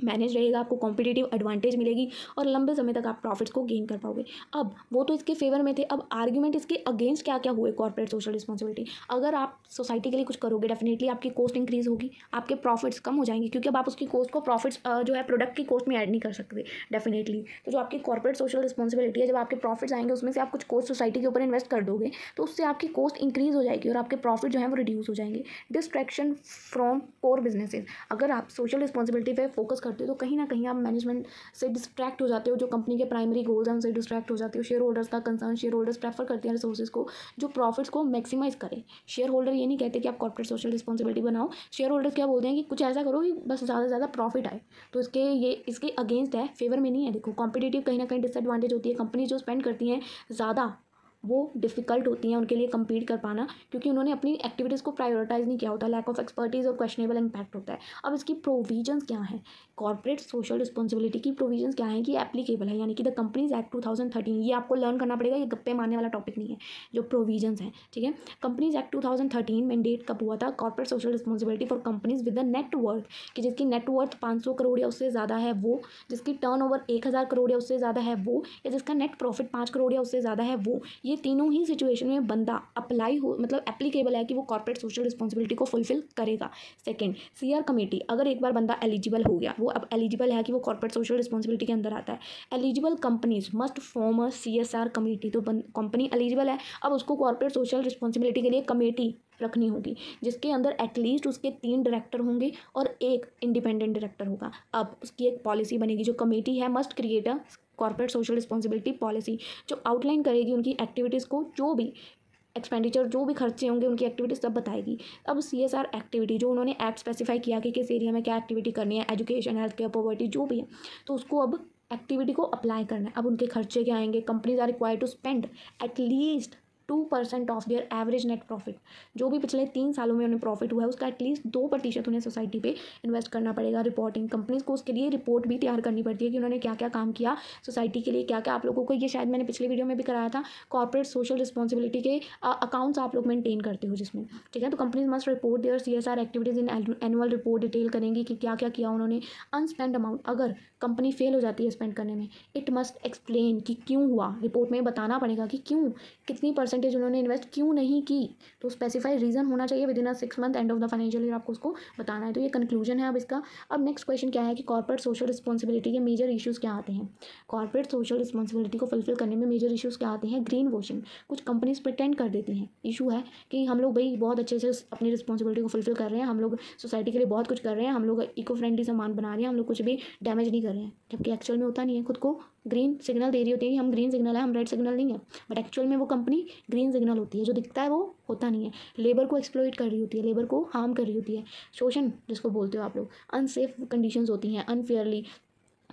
मैनेज रहेगा आपको कॉम्पिटेटिव एडवांटेज मिलेगी और लंबे समय तक आप प्रॉफिट्स को गेन कर पाओगे अब वो तो इसके फेवर में थे अब आर्ग्यूमेंट इसके अगेंस्ट क्या क्या हुए कॉर्पोरेट सोशल रिस्पॉन्सिबिलिटी अगर आप सोसाइटी के लिए कुछ करोगे डेफिनेटली आपकी कॉस्ट इंक्रीज होगी आपके प्रॉफिट्स कम हो जाएंगे क्योंकि अब आप उसकी कॉस्ट को प्रॉफिट्स जो है प्रोडक्ट की कॉस्ट में ऐड नहीं कर सकते डेफिनेटली तो जो आपकी कॉर्पोरेट सोशल रिस्पॉन्सिबिलिटी है जब आपके प्रॉफिट्स आएंगे उसमें से आप कुछ कॉस्ट सोसाइटी के ऊपर इन्वेस्ट कर दोगे तो उससे आपकी कॉस्ट इंक्रीज हो जाएगी और आपके प्रॉफिट जो है वो रिड्यूस हो जाएंगे डिस्ट्रैक्शन फ्रॉम कोर बिजनेसेस अगर आप सोशल रिस्पॉन्सिबिलिटी पर फोकस कर करते हो तो कहीं ना कहीं आप मैनेजमेंट से डिस्ट्रैक्ट हो जाते हो जो कंपनी के प्राइमरी गोल्स हैं उनसे डिस्ट्रैक्ट हो जाते हो शेयर होल्डर्स का कंसर्न शेयर होल्डर्स प्रेफर करते हैं रिसोर्सेज को जो प्रॉफिट्स को मैक्सिमाइज करें शेयर होल्डर ये नहीं कहते कि आप कॉर्पोरेट सोशल रिस्पॉन्सिबिलिटी बनाओ शेयर होल्डर्स क्या बोलते हैं कि कुछ ऐसा करो कि बस ज़्यादा से ज़्यादा प्रॉफिट आए तो इसके ये इसके अगेंस्ट है फेवर में नहीं है देखो कॉम्पिटेटिव कहीं ना कहीं डिसएडवांटेज होती है कंपनी जो स्पेंड करती हैं ज़्यादा वो डिफ़िकल्ट होती हैं उनके लिए कम्पीट कर पाना क्योंकि उन्होंने अपनी एक्टिविटीज़ को प्रायोरिटाइज़ नहीं किया होता लैक ऑफ एक्सपर्टीज़ और क्वेश्चनेबल इंपैक्ट होता है अब इसकी प्रोविजंस क्या हैं कॉर्पोरेट सोशल रिस्पॉन्सिबिलिटी की प्रोविजंस क्या हैं कि एप्लीकेबल है यानी कि the companies act two thousand thirteen ये आपको लर्न करना पड़ेगा ये गप्पे मारने वाला टॉपिक नहीं है जो प्रोविजन हैं ठीक है companies act two thousand thirteen में डेट कब हुआ था corporate social responsibility for companies with the net worth कि जिसकी नेटवर्थ पाँच सौ करोड़ या उससे ज़्यादा है वो जिसकी टर्न ओवर एक हज़ार करोड़ या उससे ज़्यादा है वो या जिसका नेट प्रॉफिट पाँच करोड़ या उससे ज़्यादा है वो ये ये तीनों ही सिचुएशन में बंदा अप्लाई हो मतलब एप्लीकेबल है कि वो कॉर्पोरेट सोशल रिस्पॉन्सिबिलिटी को फुलफिल करेगा सेकेंड सी कमेटी अगर एक बार बंदा एलिजिबल हो गया वो अब एलिजिबल है कि वो कॉर्पोरेट सोशल रिस्पॉन्सिबिलिटी के अंदर आता है eligible companies must form a C committee तो कंपनी एलिजिबल है अब उसको कॉर्पोरेट सोशल रिस्पॉन्सिबिलिटी के लिए कमेटी रखनी होगी जिसके अंदर एटलीस्ट उसके तीन डायरेक्टर होंगे और एक इंडिपेंडेंट डायरेक्टर होगा अब उसकी एक पॉलिसी बनेगी जो कमेटी है must create a corporate social responsibility policy जो आउटलाइन करेगी उनकी एक्टिविटीज़ को जो भी एक्सपेंडिचर जो भी खर्चे होंगे उनकी एक्टिविटी सब बताएगी अब सी एस आर एक्टिविटी जो उन्होंने एक्ट स्पेसिफाई किया कि किस एरिया में क्या एक्टिविटी करनी है एजुकेशन हेल्थ केयर पॉवर्टी जो भी है तो उसको अब एक्टिविटी को अप्लाई करना है अब उनके खर्चे क्या आएंगे companies are require to spend at least two percent of their average net profit जो भी पिछले तीन सालों में उन्हें प्रॉफिट हुआ है उसका एटलीस्ट दो प्रतिशत उन्हें सोसाइटी पे इन्वेस्ट करना पड़ेगा रिपोर्टिंग कंपनीज को उसके लिए रिपोर्ट भी तैयार करनी पड़ती है कि उन्होंने क्या क्या काम किया सोसाइटी के लिए क्या क्या आप लोगों को ये शायद मैंने पिछले वीडियो में भी कराया था कॉर्पोरेट सोशल रिस्पॉन्सिबिलिटी के अकाउंट्स आप लोग मेंटेन करते हो जिसमें ठीक है तो companies must report their C S R activities in annual report detail करेंगी कि क्या क्या किया उन्होंने अनस्पेंड अमाउंट अगर कंपनी फेल हो जाती है स्पेंड करने में इट मस्ट एक्सप्लेन कि क्यों हुआ रिपोर्ट में बताना पड़ेगा कि क्यों कितनी परसेंट परसेंटेज उन्होंने इन्वेस्ट क्यों नहीं की तो स्पेसिफाइड रीज़न होना चाहिए within a six month end of the financial year आपको उसको बताना है तो ये कंक्लूजन है अब इसका अब नेक्स्ट क्वेश्चन क्या है कि कॉर्पोरेट सोशल रिस्पॉन्सिबिलिटी के मेजर इशूज़ क्या आते हैं कॉर्पोरेट सोशल रिस्पॉन्सिबिलिटी को फुलफिल करने में मेजर इशूज़ क्या आते हैं ग्रीन वॉशिंग कुछ कंपनीज प्रटेंड कर देती हैं इशू है कि हम लोग भाई बहुत अच्छे से अपनी रिस्पॉन्सिबिलिटी को फुलफिल कर रहे हैं हम लोग सोसाइटी के लिए बहुत कुछ कर रहे हैं हम लोग इको फ्रेंडली सामान बना रहे हैं हम लोग कुछ भी डैमेज नहीं कर रहे हैं जबकि एक्चुअल में होता नहीं है खुद को ग्रीन सिग्नल दे रही होती है कि हम ग्रीन सिग्नल है हम रेड सिग्नल नहीं है बट एक्चुअल में वो कंपनी ग्रीन सिग्नल होती है जो दिखता है वो होता नहीं है लेबर को एक्सप्लोइट कर रही होती है लेबर को हार्म कर रही होती है शोषण जिसको बोलते हो आप लोग अनसेफ कंडीशंस होती हैं अनफेयरली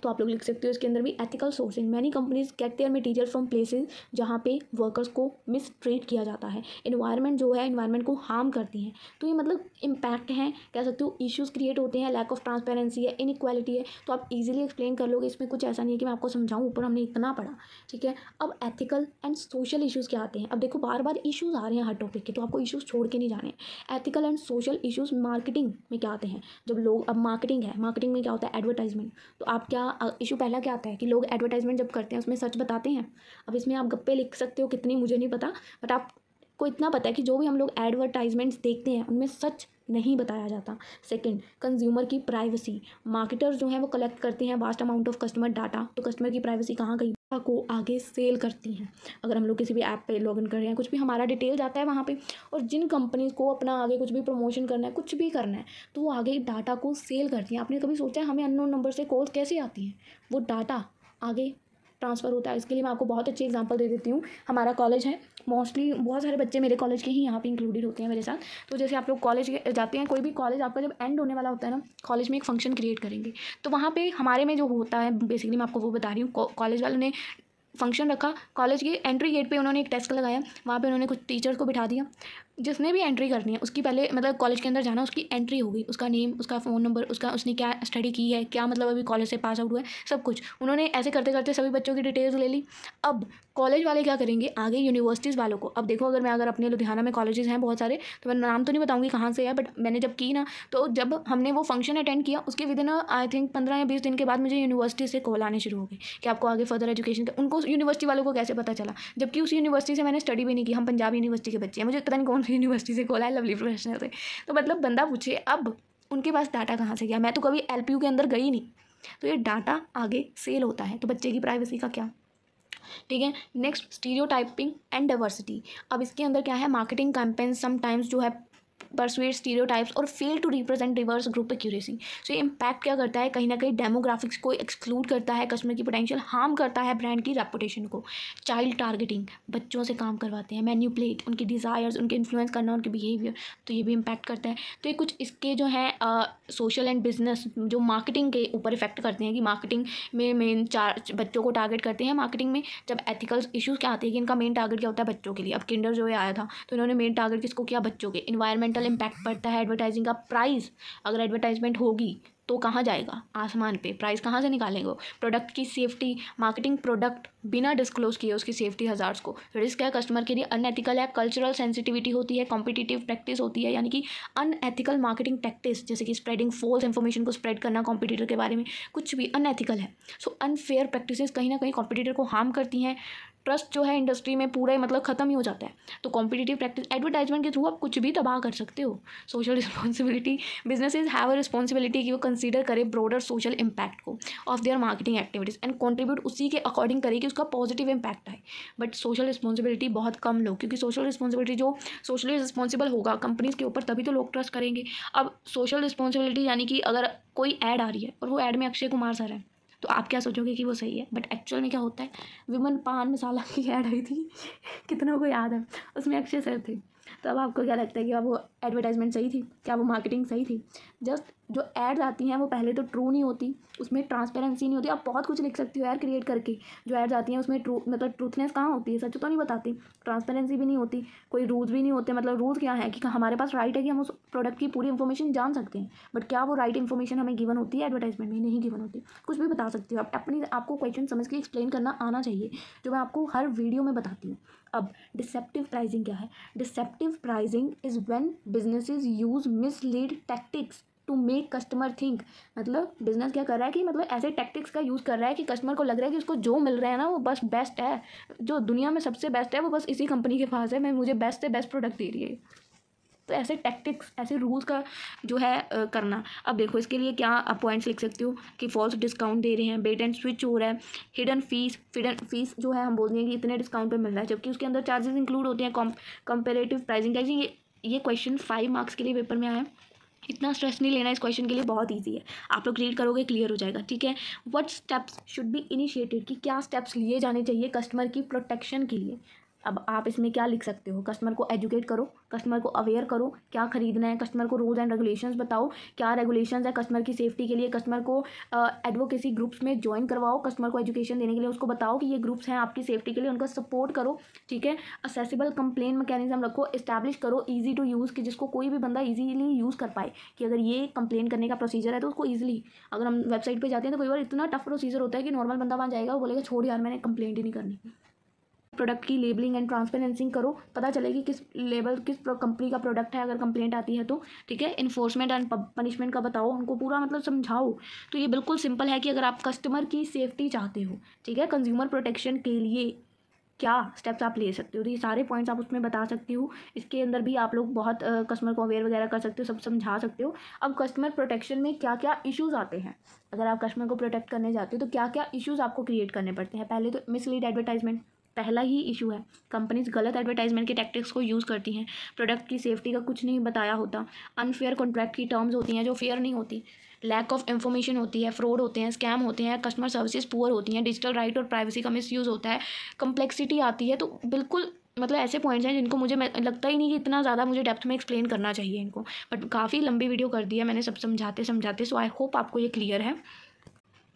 तो आप लोग लिख सकते हो इसके अंदर भी ethical sourcing many companies get their material from places जहाँ पे वर्कर्स को मिसट्रीट किया जाता है इन्वायरमेंट जो है इन्वायरमेंट को हार्म करती हैं तो ये मतलब इम्पैक्ट हैं कह सकते हो इश्यूज़ क्रिएट होते हैं लैक ऑफ ट्रांसपेरेंसी है इनक्वालिटी है तो आप ईजिली एक्सप्लेन कर लोगे इसमें कुछ ऐसा नहीं है कि मैं आपको समझाऊँ ऊपर हमने इतना पढ़ा ठीक है अब एथिकल एंड सोशल इशूज़ क्या आते हैं अब देखो बार बार इशूज़ आ रहे हैं हर टॉपिक के तो आपको इशूज़ छोड़ के नहीं जाने ethical and social issues marketing में क्या आते हैं जब लोग अब मार्केटिंग है मार्केटिंग में क्या होता है एडवर्टाइजमेंट तो आप क्या का इशू पहला क्या आता है कि लोग एडवर्टाइजमेंट जब करते हैं उसमें सच बताते हैं अब इसमें आप गप्पे लिख सकते हो कितनी मुझे नहीं पता बट आप को इतना पता है कि जो भी हम लोग एडवर्टाइजमेंट्स देखते हैं उनमें सच नहीं बताया जाता सेकंड कंज्यूमर की प्राइवेसी मार्केटर्स जो हैं वो कलेक्ट करते हैं vast amount of customer data तो कस्टमर की प्राइवेसी कहाँ गई को आगे सेल करती हैं अगर हम लोग किसी भी ऐप पे लॉगिन कर रहे हैं कुछ भी हमारा डिटेल जाता है वहाँ पे और जिन कंपनी को अपना आगे कुछ भी प्रमोशन करना है कुछ भी करना है तो वो आगे डाटा को सेल करती हैं आपने कभी सोचा है हमें अननोन नंबर से कॉल कैसे आती हैं वो डाटा आगे ट्रांसफ़र होता है इसके लिए मैं आपको बहुत अच्छी एग्जांपल दे देती हूँ हमारा कॉलेज है मोस्टली बहुत सारे बच्चे मेरे कॉलेज के ही यहाँ पे इंक्लूडेड होते हैं मेरे साथ तो जैसे आप लोग कॉलेज जाते हैं कोई भी कॉलेज आपका जब एंड होने वाला होता है ना कॉलेज में एक फंक्शन क्रिएट करेंगे तो वहाँ पर हमारे में जो होता है बेसिकली मैं आपको वो बता रही हूँ कॉलेज वालों ने फंक्शन रखा कॉलेज के एंट्री गेट पे उन्होंने एक टेस्ट लगाया वहाँ पे उन्होंने कुछ टीचर्स को बिठा दिया जिसने भी एंट्री करनी है उसकी पहले मतलब कॉलेज के अंदर जाना उसकी एंट्री होगी उसका नेम उसका फ़ोन नंबर उसका उसने क्या स्टडी की है क्या मतलब अभी कॉलेज से पास आउट हुआ है सब कुछ उन्होंने ऐसे करते करते सभी बच्चों की डिटेल्स ले ली अब कॉलेज वाले क्या करेंगे आगे यूनिवर्सिटीज़ वालों को अब देखो अगर मैं अगर अपने लुधियाना में कॉलेजेस हैं बहुत सारे तो मैं नाम तो नहीं बताऊँगी कहाँ से है बट मैंने जब की ना तो जब हमने वो फंक्शन अटेंड किया उसके विद इन आई थिंक पंद्रह या बीस दिन के बाद मुझे यूनिवर्सिटी से कॉल आने शुरू हो गए कि आपको आगे फर्दर एजुकेशन उनको यूनिवर्सिटी वालों को कैसे पता चला जबकि उस यूनिवर्सिटी से मैंने स्टडी भी नहीं की हम पंजाब यूनिवर्सिटी के बच्चे हैं मुझे पता नहीं कौन लवली यूनिवर्सिटी से खोला है लवली प्रोफेशनल से तो मतलब बंदा पूछे अब उनके पास डाटा कहाँ से गया मैं तो कभी एल के अंदर गई नहीं तो ये डाटा आगे सेल होता है तो बच्चे की प्राइवेसी का क्या ठीक है next stereotyping and diversity अब इसके अंदर क्या है मार्केटिंग कैंपेन समटाइम्स जो है परसुएट स्टीरियोटाइप्स और fail to represent reverse group accuracy so ये इम्पैक्ट क्या करता है कहीं ना कहीं डेमोग्राफिक्स को एक्सक्लूड करता है कस्टमर की पोटेंशियल हार्म करता है ब्रांड की रेपुटेशन को चाइल्ड टारगेटिंग बच्चों से काम करवाते हैं प्लेट उनके डिज़ायर्स उनके इन्फ्लुएंस करना उनके बिहेवियर तो ये भी इम्पैक्ट करता है तो ये कुछ इसके जो है सोशल एंड बिजनेस जो मार्केटिंग के ऊपर इफेक्ट करते हैं कि मार्केटिंग में मेन चार बच्चों को टारगेट करते हैं मार्केटिंग में जब एथिकल इशूज़ क्या आते हैं कि इनका मेन टारगेट क्या होता है बच्चों के लिए अब किंडर जो आया था तो इन्होंने मेन टारगेट किसको किया बच्चों के इन्वायरमेंट इन्वायरमेंटल इम्पैक्ट पड़ता है एडवर्टाइजिंग का प्राइस अगर एडवर्टाइजमेंट होगी तो कहाँ जाएगा आसमान पे प्राइस कहाँ से निकालेंगे प्रोडक्ट की सेफ्टी मार्केटिंग प्रोडक्ट बिना डिस्क्लोज किए उसकी सेफ्टी हज़ार्स को रिस्क है कस्टमर के लिए अनएथिकल है कल्चरल सेंसिटिविटी होती है कॉम्पिटिटिव प्रैक्टिस होती है यानी कि अनएथिकल मार्केटिंग प्रैक्टिस जैसे कि स्प्रेडिंग फॉल्स इन्फॉर्मेशन को स्प्रेड करना कॉम्पिटिटर के बारे में कुछ भी अनएथिकल है सो अनफेयर प्रैक्टिस कहीं ना कहीं कॉम्पिटिटर को हार्म करती हैं ट्रस्ट जो है इंडस्ट्री में पूरा मतलब ख़त्म ही हो जाता है तो कॉम्पिटिटिव प्रैक्टिस एडवर्टाइजमेंट के थ्रू आप कुछ भी तबाह कर सकते हो social responsibility business is have a responsibility कि वो कंसिडर करें ब्रॉडर सोशल इम्पैक्ट को of their marketing activities and contribute उसी के अकॉर्डिंग करें कि उसका पॉजिटिव इम्पैक्ट आए बट सोशल रिस्पॉन्सिबिलिटी बहुत कम लोग क्योंकि सोशल रिस्पॉन्सिबिलिटी जो सोशली रिस्पॉन्सिबल होगा कंपनीज के ऊपर तभी तो लोग ट्रस्ट करेंगे अब सोशल रिस्पॉन्सिबिलिटी यानी कि अगर कोई ऐड आ रही है और वो ऐड में अक्षय कुमार सर है तो आप क्या सोचोगे कि वो सही है बट एक्चुअल में क्या होता है विमन पान मसाला की ऐड आई थी *laughs* कितनों को याद है उसमें अक्षय सर थे तो अब आपको क्या लगता है कि अब वो एडवर्टाइजमेंट सही थी क्या वो मार्केटिंग सही थी जस्ट जो एड्स आती हैं वो पहले तो ट्रू नहीं होती उसमें ट्रांसपेरेंसी नहीं होती आप बहुत कुछ लिख सकती हो यार क्रिएट करके जो एड्स आती हैं उसमें ट्रू मतलब ट्रूथनेस कहाँ होती है सच तो नहीं बताती ट्रांसपेरेंसी भी नहीं होती कोई रूल्स भी नहीं होते मतलब रूल्स क्या है कि हमारे पास राइट है कि हम उस प्रोडक्ट की पूरी इन्फॉर्मेशन जान सकते हैं बट क्या वो राइट इन्फॉर्मेशन हमें गिवन होती है एडवर्टाइजमेंट में नहीं गिवन होती कुछ भी बता सकती हो आप अपनी आपको क्वेश्चन समझ के एक्सप्लेन करना आना चाहिए जो मैं आपको हर वीडियो में बताती हूँ अब डिसेप्टिव प्राइजिंग क्या है deceptive pricing is when businesses use mislead tactics to make customer think मतलब बिजनेस क्या कर रहा है कि मतलब ऐसे टैक्टिक्स का यूज़ कर रहा है कि कस्टमर को लग रहा है कि उसको जो मिल रहा है ना वो बस बेस्ट है जो दुनिया में सबसे बेस्ट है वो बस इसी कंपनी के पास है मैं मुझे बेस्ट से बेस्ट प्रोडक्ट दे रही है तो ऐसे टैक्टिक्स ऐसे रूल्स का जो है आ, करना अब देखो इसके लिए क्या आप पॉइंट्स लिख सकते हो कि फॉल्स डिस्काउंट दे रहे हैं बेट एंड स्विच हो रहा है हिडन फीस फिडन फीस जो है हम बोल रहे हैं कि इतने डिस्काउंट पे मिल रहा है जबकि उसके अंदर चार्जेस इंक्लूड होते हैं कॉम कंपेरेटिव प्राइसिंग ये ये क्वेश्चन फाइव मार्क्स के लिए पेपर में आया है इतना स्ट्रेस नहीं लेना इस क्वेश्चन के लिए बहुत ईजी है आप लोग रीड करोगे क्लियर हो जाएगा ठीक है what steps should be initiated कि क्या स्टेप्स लिए जाने चाहिए कस्टमर की प्रोटेक्शन के लिए अब आप इसमें क्या लिख सकते हो कस्टमर को एजुकेट करो कस्टमर को अवेयर करो क्या खरीदना है कस्टमर को रूल्स एंड रेगुलेशंस बताओ क्या रेगुलेशंस है कस्टमर की सेफ्टी के लिए कस्टमर को एडवोकेसी ग्रुप्स में ज्वाइन करवाओ कस्टमर को एजुकेशन देने के लिए उसको बताओ कि ये ग्रुप्स हैं आपकी सेफ्टी के लिए उनका सपोर्ट करो ठीक है असेसिबल कंप्लेन मैकेनिज्म रखो इस्टेब्लिश करो ईजी टू यूज़ कि जिसको कोई भी बंदा ईजीली यूज़ कर पाए कि अगर ये कंप्लेन करने का प्रोसीजर है तो उसको ईजिली अगर हम वेबसाइट पर जाते हैं तो कई बार इतना टफ प्रोसीजर होता है कि नॉर्मल बंदा वहाँ जाएगा वो बोलेगा छोड़ यार मैंने कंप्लेंट ही नहीं करनी प्रोडक्ट की लेबलिंग एंड ट्रांसपेरेंसी करो पता चले कि किस लेबल किस कंपनी का प्रोडक्ट है अगर कंप्लेंट आती है तो ठीक है इन्फोर्समेंट एंड पनिशमेंट का बताओ उनको पूरा मतलब समझाओ तो ये बिल्कुल सिंपल है कि अगर आप कस्टमर की सेफ्टी चाहते हो ठीक है कंज्यूमर प्रोटेक्शन के लिए क्या स्टेप्स आप ले सकते हो तो ये सारे पॉइंट्स आप उसमें बता सकती हो इसके अंदर भी आप लोग बहुत कस्टमर को अवेयर वगैरह कर सकते हो सब समझा सकते हो अब कस्टमर प्रोटेक्शन में क्या क्या इश्यूज आते हैं अगर आप कस्टमर को प्रोटेक्ट करने जाते हो तो क्या क्या इश्यूज़ आपको क्रिएट करने पड़ते हैं पहले तो मिसलीड एडवर्टाइजमेंट पहला ही इशू है कंपनीज गलत एडवर्टाइजमेंट के टैक्टिक्स को यूज़ करती हैं प्रोडक्ट की सेफ्टी का कुछ नहीं बताया होता अनफेयर कॉन्ट्रैक्ट की टर्म्स होती हैं जो फेयर नहीं होती लैक ऑफ इन्फॉर्मेशन होती है फ्रॉड होते हैं स्कैम होते हैं कस्टमर सर्विसेज पुअर होती हैं डिजिटल राइट और प्राइवेसी का मिस यूज़ होता है कम्प्लेक्सिटी आती है तो बिल्कुल मतलब ऐसे पॉइंट्स हैं जिनको मुझे लगता ही नहीं कि इतना ज़्यादा मुझे डेप्थ में एक्सप्लेन करना चाहिए इनको बट काफ़ी लंबी वीडियो कर दी है मैंने सब समझाते समझाते सो आई होप आपको ये क्लियर है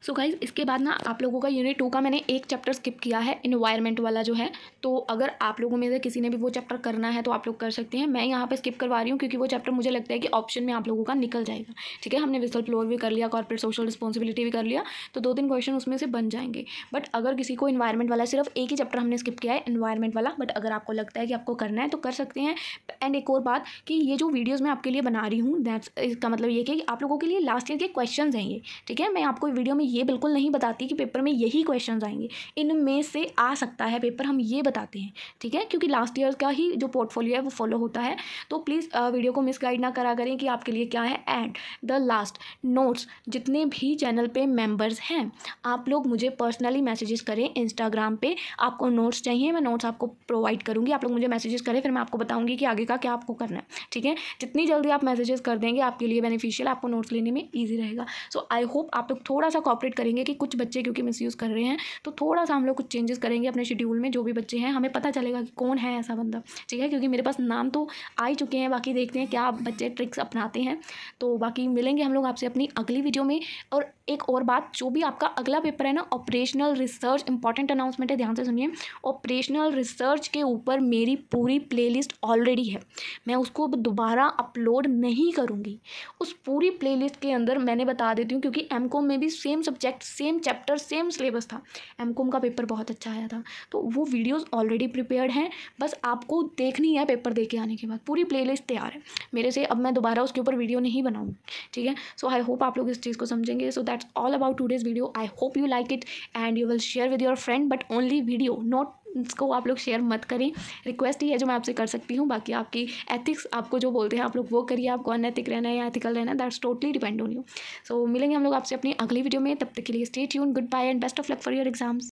सो so गाइज इसके बाद ना आप लोगों का यूनिट टू का मैंने एक चैप्टर स्किप किया है इन्वायरमेंट वाला जो है तो अगर आप लोगों में से किसी ने भी वो चैप्टर करना है तो आप लोग कर सकते हैं मैं यहाँ पे स्किप करवा रही हूँ क्योंकि वो चैप्टर मुझे लगता है कि ऑप्शन में आप लोगों का निकल जाएगा ठीक है हमने विसल फ्लोर भी कर लिया कॉर्पोरेट सोशल रिस्पॉन्सिबिलिटी भी कर लिया तो दो तीन क्वेश्चन उसमें से बन जाएंगे बट अगर किसी को इन्वायरमेंट वाला सिर्फ एक ही चैप्टर हमने स्किप किया है इन्वायरमेंट वाला बट अगर आपको लगता है कि आपको करना है तो कर सकते हैं एंड एक और बात कि ये जो वीडियोज़ मैं आपके लिए बना रही हूँ दैट्स इसका मतलब ये कि आप लोगों के लिए लास्ट ईयर के क्वेश्चन हैं ये ठीक है मैं आपको वीडियो में ये बिल्कुल नहीं बताती कि पेपर में यही क्वेश्चन आएंगे इनमें से आ सकता है पेपर हम ये बताते हैं ठीक है क्योंकि लास्ट ईयर का ही जो पोर्टफोलियो है वो फॉलो होता है तो प्लीज़ वीडियो को मिस गाइड ना करा करें कि आपके लिए क्या है एंड द लास्ट नोट्स जितने भी चैनल पे मेंबर्स हैं आप लोग मुझे पर्सनली मैसेजेस करें इंस्टाग्राम पे आपको नोट्स चाहिए मैं नोट्स आपको प्रोवाइड करूँगी आप लोग मुझे मैसेजेस करें फिर मैं आपको बताऊँगी कि आगे का क्या आपको करना है ठीक है जितनी जल्दी आप मैसेजेस कर देंगे आपके लिए बेनिफिशियल आपको नोट्स लेने में ईजी रहेगा सो आई होप आप लोग थोड़ा सा कॉपरेट कॉपरेट करेंगे कि कुछ बच्चे क्योंकि मिसयूज़ कर रहे हैं तो थोड़ा सा हम लोग कुछ चेंजेस करेंगे अपने शेड्यूल में जो भी बच्चे हैं हमें पता चलेगा कि कौन है ऐसा बंदा ठीक है क्योंकि मेरे पास नाम तो आ ही चुके हैं बाकी देखते हैं क्या बच्चे ट्रिक्स अपनाते हैं तो बाकी मिलेंगे हम लोग आपसे अपनी अगली वीडियो में और एक और बात जो भी आपका अगला पेपर है ना ऑपरेशनल रिसर्च इंपॉर्टेंट अनाउंसमेंट है ध्यान से सुनिए ऑपरेशनल रिसर्च के ऊपर मेरी पूरी प्लेलिस्ट ऑलरेडी है मैं उसको अब दोबारा अपलोड नहीं करूँगी उस पूरी प्लेलिस्ट के अंदर मैंने बता देती हूँ क्योंकि एम में भी same subject same chapter same syllabus था एम का पेपर बहुत अच्छा आया था तो वो वीडियोज़ ऑलरेडी प्रिपेयर्ड हैं बस आपको देखनी है पेपर दे के आने के बाद पूरी प्ले तैयार है मेरे से अब मैं दोबारा उसके ऊपर वीडियो नहीं बनाऊँगी ठीक है सो आई होप आप लोग इस चीज़ को समझेंगे so so that that's all about today's video i hope you like it and you will share with your friend but only video not इसको आप लोग शेयर मत करें रिक्वेस्ट ही है जो मैं आपसे कर सकती हूँ बाकी आपकी एथिक्स आपको जो बोलते हैं आप लोग वो करिए आपको अनैतिक रहना है या एथिकल रहना that's totally depend on you so मिलेंगे हम लोग आपसे अपनी अगली वीडियो में तब तक के लिए stay tune goodbye and best of luck for your exams